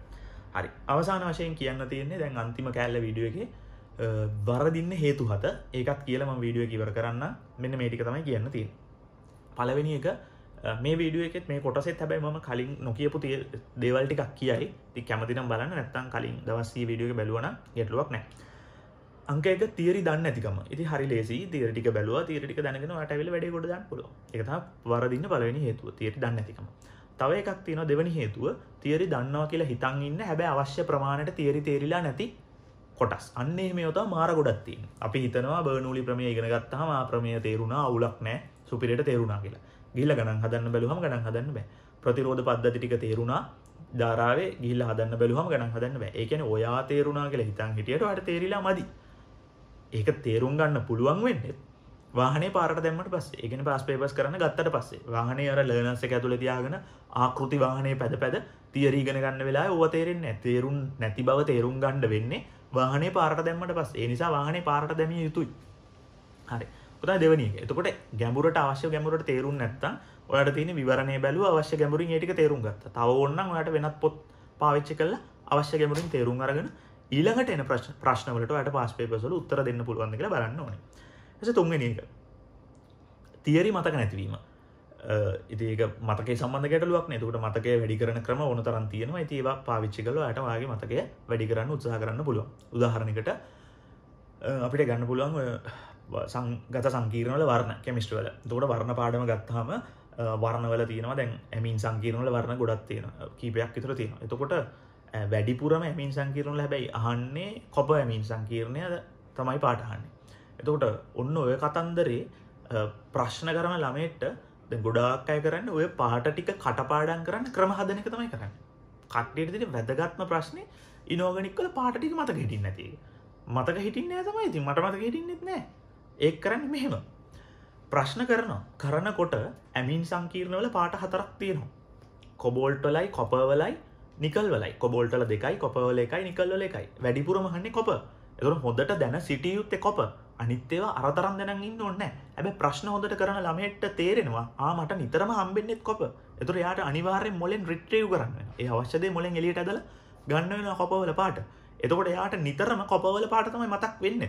හරි අවසාන වශයෙන් කියන්න තියන්නේ දැන් අන්තිම කෑල්ල විඩිය එක වරදින්න හේතු හත ඒකත් කියලම වීඩියෝ කිවර කරන්න මෙන්න මේටික තමයි කියන්න තින් පලවෙනි එක මේ වීඩියෝ එකෙත් මේ කොටසෙත් හැබැයි මම කලින් නොකියපු තිය දේවල් ටිකක් කියයි ති කැමතිනම් බලන්න නැත්තම් කලින් දවස්සී වීඩියෝ බැලුවන ගැටලුවක් නෑ අංක එක තීරි දන්න ඇතිකම ඉති හරි ලේසි තීරටික බැලුව තීරටික දැනගෙන අටවිල වැඩ ගොඩ දන්න පුල එකතා වරදින්න පලවෙනි හේතුව තීරි දන්න ඇතිකම තව එකක් තියෙන දෙවනි හේතුව තියරි දන්නවා කියලා හිතන් ඉන්න හැබැ අවශ්‍ය ප්‍රමාණයට තියරි තේරිලා නැති කොටස් අන්නේ මේෝතා මාර ගොඩත්තින් අපි හිතනවා බර්නූලි ප්‍රමය ඉගෙනගත්තාම ප්‍රමය තේරුණා අවුලක් නෑ සුපිරට තේරුණා කියලා ගිල්ල ගණන් හදන්න බැලුහම ගණන් හදන්න බෑ ප්‍රතිරෝධ පද්ධති ටික තේරුණා ධාරාවේ ගිල්ල හදන්න බැලුහම ගණන් හදන්න බෑ ඒකන ඔයා තේරුණා කියලා හිතන් හිටියට අට තේරිලා මදි ඒක තේරුම් ගන්න පුළුවන් වෙන්නෙත් වාහන පාට දැමට පස් එකෙන පස් පේපස් කරන ගත්තට පස්සේ වාහනය අර ලනස ඇතුළ තියාගෙන ආකෘති වාහනය පැද පැද තියරීගෙන ගන්න වෙලා ඕව තේරෙන් තේරුම් නැති බව තේරුම් ගණ්ඩ වෙන්නේ වාහනේ පාට දැම්මට පස් එනිසා වාහනේ පාට දැමිය යුතුයි හරි පුතා දෙවනි එතකොට ගැඹුරට අවශ්‍ය ගැඹුරට තේරුම් නැත්තම් ඔයාට තියෙන විවරණය බැලුව අවශ්‍ය ගැඹුරින් ඒටික තේරුම් ගත්ත තව ඕන්න ඔයාට වෙනත් පොත් පාවිච්චි කරලා අවශ්‍ය ගැඹුරින් තේරුම් අරගෙන ඊළඟට එන ප්‍රශ්න ප්‍රශ්නවලට ඔයාට පාස් පේපර්ස් වල උත්තර දෙන්න පුළුවන් කියලා බලන්න ඕනේ ඇස තුන්ගෙන එක තියරි මතක නැතිවීම ඒක මතක සම්බ ගැටලුවක් නතුකට මතකය වැඩි කරන ක්‍රම ඕන තරන් තියෙනවා ඒවා පාවිච්චි කල ඇටවාගේ මතකය වැඩි කරන්න උත්සාහ කරන්න පුළුව උදාහරණකට අපිට ගන්න පුළුවන් සංගත සංකීරණල වර්ණ කෙමිස්ට වල දොට වර්ණ පාඩම ගත්හම වර්ණවල තියෙනවා දැන් ඇමින් සංකීරණල වර්ණ ගොඩත් තියෙන කීපයක් ඉතුර තියෙන එතකොට වැඩිපුරම ඇමින් සංකීරණ ලැබැයි අහන්නේ කොප ඇමින් සංකීරණය තමයි පාටහන්නේ එතකොට ඔන්න ඔය කතන්දරේ ප්‍රශ්න කරන ළමේට ගොඩාක් අය කරන්න ඔය පාට ටික කටපාඩන් කරන්න ක්‍රම හදනක තමයි කරන්න කට්ටියට දින වැදගත්ම ප්‍රශ්නය ඉනෝගනික්කල පාටටික මතක හිටින් නැති මතක හිටින්න තමයි ඉතින් මට මතක හිටින්නෙත් නෑ ඒ කරන්න මෙහෙම ප්‍රශ්න කරනවා කරනකොට ඇමින් සංකීර්ණවල පාට හතරක් තියෙනවා කොබෝල්ටලයි කොපවලයි නිකල් වලයි කොබෝල්ටල දෙකයි කොපවල එකයි නිකල්ල එකයි වැඩිපුරමහන්නේ කොප එතුර හොඳට දැන සිටියයුත්තේ කොප අනිත්තේවා අරතරම් දෙනන් ඉන්න ඕන්න ඇබ ප්‍රශ්න හොඳට කරන ළමයට තේරෙනවා ආ මට නිතරම හම්බෙන්න්නෙත් කොප එතුර යාට අනිවාරෙන් මොලෙන් රිට්‍රේව් කරන්න ඒ අවශ්‍යදේ මොලෙන් එලියට ඇදල ගන්න වෙන කොපවල පාට එතකොට යාට නිතරම කොපවල පාටතම මතක් වෙන්න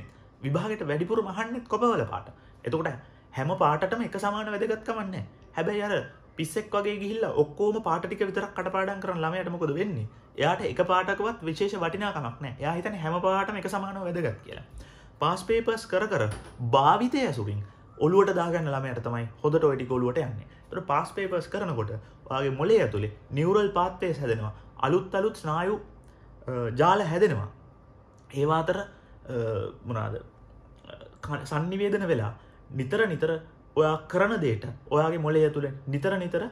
විභාගට වැඩිපුර මහන්නෙත් කොපවල පාට එතකොට හැම පාටම එක සමාන වැදගත්කමන්න හැබැයි අර පිස්සෙක් වගේ ගිල්ල ඔක්කෝම පාටික විතරක් කටපාඩන් කරන ළමයට මොකද වෙන්නේ එයාට එක පාටකවත් විශේෂ වටිනාකමක් නෑ යා හිතන හැම පාටම එක සමාන වැදගත් කියලා පාස්පේපස් කර කර භාවිතය ඇසුරින් ඔලුවට දාගන්න ළමයට තමයි හොඳට ඔයිටිකොලුවට යන්නේ තොට පාස්පේපස් කරනකොට වගේ මොලේ ඇතුළේ නිවරල් පාත්පේස් හැදෙනවා අලුත් අලුත් ස්නායු ජාල හැදෙනවා ඒවාතර මොනාද සන්නිවේදන වෙලා නිතර නිතර ඔයා කරන දේට ඔයාගේ මොලේ ඇතුළෙන් නිතර නිතර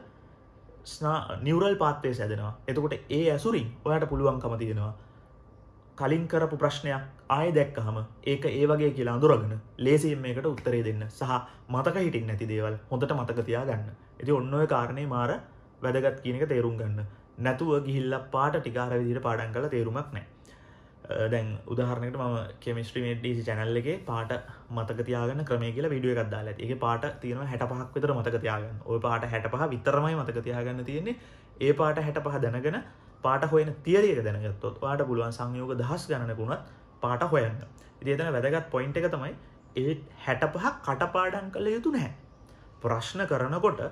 ස්නා නිවරල් පාත්තේ සැදෙනවා එතකොට ඒ ඇසුරින් ඔයාට පුළුවන්කම තියෙනවා කලින් කරපු ප්‍රශ්නයක් ආය දැක්කහම ඒක ඒ වගේ කියලා අඳුරගෙන ලේසියෙන් මේකට උත්තරේ දෙන්න සහ මතක හිටින් නැති දේවල් හොඳට මතක තියා ගන්න. ඉතින් ඔන්න ඔය කාරණේ මාර වැදගත් කියන එක තේරුම් ගන්න. නැතුව ගිහිල්ලා පාට ටික අර විදිහට පාඩම් කරලා තේරුමක් නැහැ. දැන් උදාහරණයකට මම කෙමිස්ට්‍රි මේ DC channel එකේ පාට මතක තියාගන්න ක්‍රමය කියලා වීඩියෝ එකක් දාලා ඇති. ඒකේ පාට තියෙනවා 65ක් විතර මතක තියාගන්න. ওই පාට 65 විතරමයි මතක තියාගන්න තියෙන්නේ. ඒ පාට 65 දැනගෙන පාට හොයන තිරියක දැනගත්තොත් වාට පුළුවන් සංයෝග දහස් ගණනකුණත් පාට හොයන්න ඉතිතන වැදගත් පොයින්් එක තමයි ඒ හැට පහක් කටපාඩන් කළ යුතු නැහැ ප්‍රශ්න කරනකොට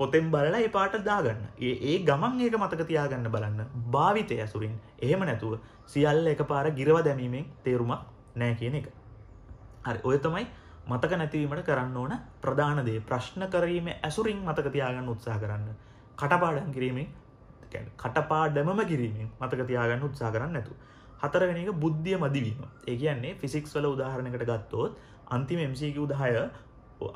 පොතෙන් බලලා ඒ පාට දාගන්න ඒ ඒ ගමන් ඒක මතක තියාගන්න බලන්න භාවිතය ඇසුරින් එහෙම නැතුව සියල්ල එක පාර ගිරව දැමීමෙන් තේරුමක් නෑ කියන එක හරි ඔය තමයි මතක නැතිවීමට කරන්න ඕන ප්‍රධානදේ ප්‍රශ්න කරීම ඇසුරින් මතක තියාගන්න උත්සා කරන්න කටපාඩන් කිරීමෙන් කැන කටපාඩමම කිරීමෙන් මතක තියාගන්න උත්සා කරන්න නැතු. හතරවෙන එක බුද්ධිය මදිවීම ඒ කියන්නේ ෆිසික්ස් වල උදාහරණකට ගත්තොත් අන්තිම MCක උදාහය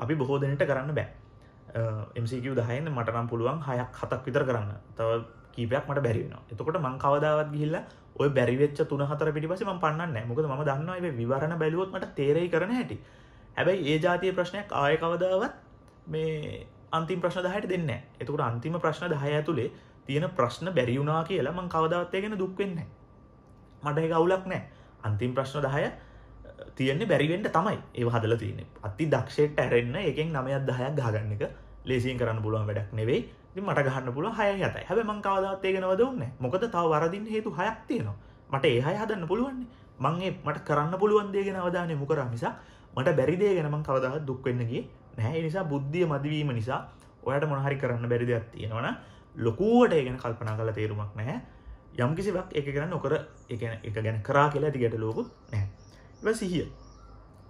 අපි බොහෝදනට කරන්න බෑ MCක උදාහයන්න මටනම් පුළුවන් හයක් හතක් විතර කරන්න තව කීපයක් මට බැරිවෙන එතකොට මං කවදාවත් ගිහිල්ල ඔය බැරිවෙච්ච තුන හතර පිටිපස ම පන්න මොකද ම දන්නවා විවරණ බැලුවොත්මට තේරයි කරන හැටි හැබැයි ඒ ජාතිය ප්‍රශ්නයක් ආය කවදාවත් මේ අන්තිම ප්‍රශ්න දහයට දෙන්න එතකට අන්තිම ප්‍රශ්න දහය ඇතුළේ තියෙන ප්‍රශ්න බැරිවුනා කියලා මං කවදවත්තය ගැෙන දුක්වෙන්න මට ගවුලක් නෑ අන්තිම් ප්‍රශ්න දහය තියෙන්නේ බැරිවෙන්ට තමයි ඒ හදල තියන අති දක්ෂයට ඇරෙන්න්න එකෙන් නමයත් දහයක් ගාගන්න එක ලේසින් කරන්න පුළුවන් වැඩක් නෙවෙයි මට ගහන්න පුල හය හතයි හැබ මං කවදත්තය ගෙනව දුන්න මොකද තව වරදින් හේතු හයක් තියෙනවා මට ඒහය හදන්න පුළුවන්නේ මංගේ මට කරන්න පුළුවන්දේ ගෙන අවධානය මුකර නිසා මට බැරිදේ ගැනම කවදහ දුක්වෙන්නගේ නැහැ නිසා බුද්ධිය මදවීම නිසා ඔයට මොනහරි කරන්න බැරිදයක් තියෙනවන ලොකුවට ඒගෙන කල්පනා කළ තේරුමක් නැහැ යම් කිසිවක් එක ගැන නොකර එක ගැන කරා කියලා ඇති ගැට ලෝකු නැහැ සිහිය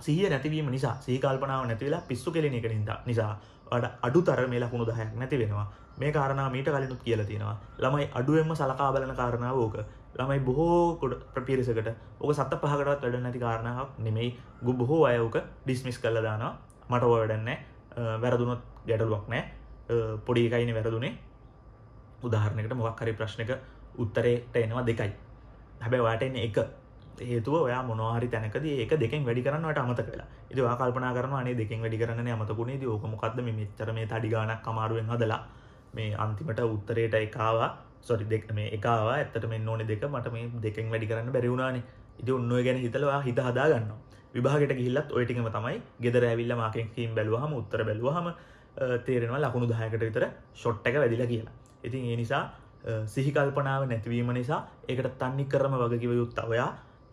සිහිය නැතිවීම නිසා සීකල්පනාව නැතිවෙලා පිස්සු කෙලෙන එක හිද නිසා අඩ අඩු තරමේ ලකුණු දහයක් නැති වෙනවා මේ කාරණා මීට කලිනුත් කියලා තියෙනවා ළමයි අඩුවෙන්ම සලකා බලන කාරණාව ඕක ළමයි බොහෝ ප්‍රපිරිසකට ඕක සත පහකටත් වැඩ නැති කාරණාවක් නෙමෙයි ගු බොහෝ අයෝක ඩිස්මිස් කල්ල දානවා මට ඔය වැඩන්නේ වැරදුනොත් ගැටලුවක් නෑ පොඩි එකයින වැරදුනේ උදාහරණකට මොක් හරි ප්‍රශ්නක උත්තරේට එනවා දෙකයි හැබැ වාට එන්න එක හේතුව ඔයා මොනවාහරි තැනකද ඒක දෙකෙන් වැඩි කරන්නට අමත කලා ඒවා කල්පන කරන අනේ දෙකෙන් වැඩි කරන්න අමතකුණේ ද ඕකමොකක්ද මෙච්චර මේ තඩි ගානක් අමාරුවෙන් හදලා මේ අන්තිමට උත්තරයට එකවා සොරි දෙක් මේ එකවා ඇත්තට මෙන්න ඕනෙ දෙක මට මේ දෙකෙන් වැඩි කරන්න බැරිවුණනේ ඉති ඔන්න ගැන හිතලවා හිත හදාගන්න විභාගට ගිල්ලත් ඔයටිකම තමයි ගෙදර ඇවිල්ල මාකෙන් කීම් බැලුවහම උත්තර බැලුවහම තේරෙනවා ලකුණු දායකට විතර ෂොට්ටක වැදිලා කියලා ඉතින් ඒ නිසා සිහිකල්පනාව නැතිවීම නිසා ඒකට තන්නි කරම වගකිව යුත්ත ඔයා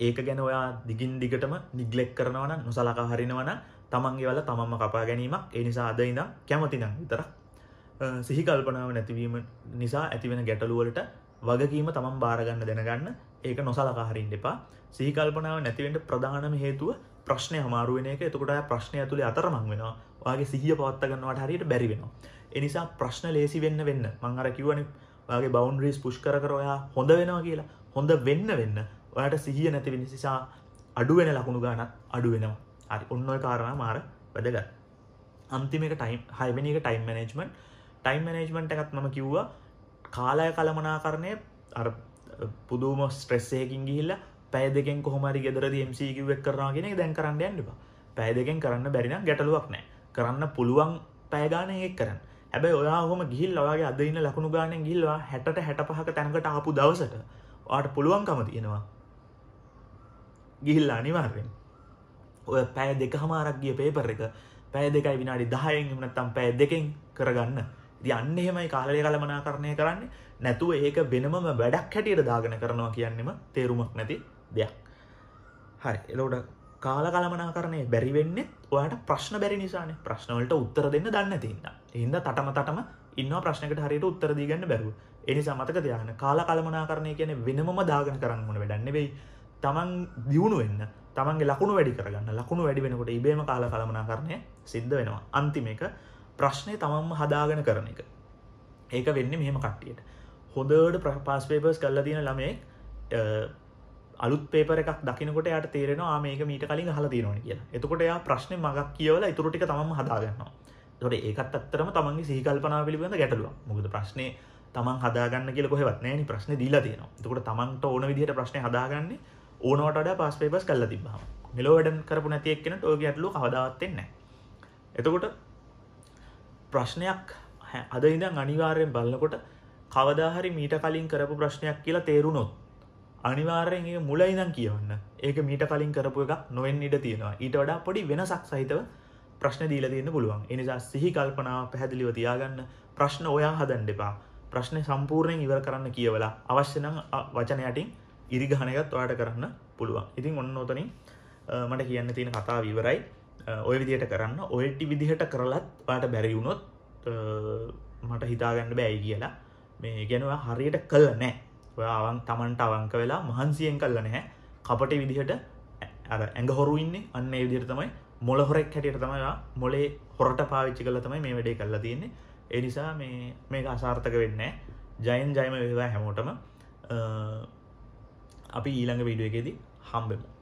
ඒක ගැන ඔයා දිගින් දිගටම නිගලෙක් කරනවන නොසලකා හරිනවන තමන්ගේ වල තමන්ම කපා ගැනීමක් ඒ නිසා අද ඉඳම් කැමතිනම් විතර සිහිකල්පනාව නැතිවීම නිසා ඇතිවෙන ගැටලුවලට වගකීම තමන් භාරගන්න දැනගන්න ඒක නොසලකා හරින් දෙපා සිහිකල්පනාව නැතිවෙන්ට ප්‍රධානම හේතුව ප්‍රශ්නය හමාරුවෙන එක එතකොට ප්‍රශ්නය තුළේ අතරමං වෙනවා වගේ සිහිය පවත්තගන්නවට හරියට බැරි වෙනවා එනිසා ප්‍රශ්න ලේසි වෙන්න වෙන්න මං අර කිවන වගේ බෞන්ඩ්‍රීස් පුෂ් කර ඔයා හොඳ වෙනවා කියලා හොඳ වෙන්න වෙන්න ඔයාට සිහිය නැති නිසා අඩුවෙන ලකුණු ගානත් අඩුවෙනවා හරි ඔන්නොය කාරණ මාර වැදග අන්තිමක ටයිම් හයිවනික ටයිම් මනේජ්මන්් ටයිම් මනේජ්මන්ට් එකත් මම කිව්වා කාලය කළමනාකරණය අර පුදුම ස්ට්‍රෙස්සයකින් ගිහිල්ල පැය දෙකෙන් කොහමරි ගෙදරද MCකිවක් කරනාගෙන දැන් කරන්න යන්නවා පැය දෙකෙන් කරන්න බැරින ගැටලුවක් නෑ කරන්න පුළුවන් පෑගානය එක් කරන්න ඇබැ ඔයාගොම ගිල් ඔයාගේ අදන්න ලකුණු ගාන ගිල්වා හැට හැට පහක තැනකට ආපු දවසට ට පුළුවන්කම තියෙනවා ගිහිල්ලා අනිවාර්යෙන් ඔය පෑ දෙක හමාරක් ගිය පේපර එක පෑ දෙකයි විනාඩි දහයෙන් එමනත්තම් පෑ දෙකෙන් කරගන්න යන්න එහෙමයි කාලය කළමනා කරණය කරන්න නැතුව ඒක වෙනම වැඩක් හැටියට දාගෙන කරනවා කියන්නෙම තේරුමක් නැති දෙයක් හරි එලෝඩක් කාල කළමනාකරණය බැරිවෙන්න ඔයාට ප්‍රශ්න බැරි නිසාන ප්‍රශ්නවලට උත්තර දෙන්න දන්න තින්න හින්ද තටම තටම ඉන්න ප්‍රශ්නකට හරියට උත්තරදී ගන්න බැරුව එනි සමතක තියන කාලා කළමනා කරණය කියන වෙනම දාගන කරන්න ඕන වැඩන්නෙවෙයි තමන් දියුණු වෙන්න තමන්ගේ ලකුණු වැඩි කරගන්න ලකුණු වැඩි වෙනකොට ඉබේම කාල කළමනා කරණය සිද්ධ වෙනවා අන්තිම එක ප්‍රශ්නය තමන්ම හදාගෙන කරන එක ඒක වෙන්න මෙහෙම කට්ටියට හොඳට ප්‍රපාස් පේපර්ස් කල්ල තියෙන ළමයෙක් අලුත් පේපර එකක් දකිනකොට යට තේරෙනවා මේක මීට කලින් හල තිරන කිය එතකොට යා ප්‍රශ්න මගක් කියවල ඉතුරටික තම හදාගන්නවා තොට ඒකත් අත්තරම තමන්ගේ සහිකල්පනා පිළිබඳ ගැටලුව මුකද ප්‍රශ්නය තමන් හදාගන්න කියල කොහෙවත්නෑන ප්‍රශ්න දීලා තියෙනවා තකොට තමන්ට ඕන විදිහට ප්‍රශ්න හදාගන්න ඕනවට පස් පේපස් කල්ල තිබහම මෙලෝ වැඩම් කරපු නැතියක්කෙන ඔය ගැටලු හදාවත්තෙන්නේ එතකොට ප්‍රශ්නයක් අද ඉඳන් අනිවාර්යෙන් බලන්නකොට කවදාහරි මීට කලින් කරපු ප්‍රශ්නයක් කියලා තේරුණොත් අනිවාර්යෙන් ඒ මුල ඉඳන් කියවන්න ඒක මීට කලින් කරපු එකක් නොවෙන් ඉඩ තියෙනවා ඊට වඩා පොඩි වෙනසක් සහිතව ප්‍රශ්න දීලා තියෙන්න පුළුවන් ඒ නිසා සිහි කල්පනාව පැහැදිලිව තියාගන්න ප්‍රශ්න ඔයා හදන්න එපා ප්‍රශ්න සම්පූර්ණයෙන් ඉවර කරන්න කියවලා අවශ්‍ය නම් වචන යටින් ඉරිගහනයත් ඔයාට කරන්න පුළුවන් ඉතින් ඔන්න ඔතනින් මට කියන්න තියෙන කතාව විවරයි ඔය විදිහට කරන්න ඔයටි විදිහට කරලත් වාට බැරි වුණොත් මට හිතාගන්න බෑයි කියලා මේ ගැනවා හරියට කල්ල නෑ ඔයාවන් තමන්ට අවංක වෙලා මහන්සියෙන් කල්ල නැහැ කපට විදිහට අර ඇඟ හොරු ඉන්නේ අන්න විදිර තමයි මොල හොරෙක් හැටියට තමයිවා මොලේ හොරට පාවිච්චි කල තමයි මේ වැඩේ කල්ලා තියන්නේ එනිසා මේ මේක අසාර්ථක වෙන්න ජයන් ජයම වේවා හැමෝටම අපි ඊළඟ වීඩුව එකෙදී හම්බෙමු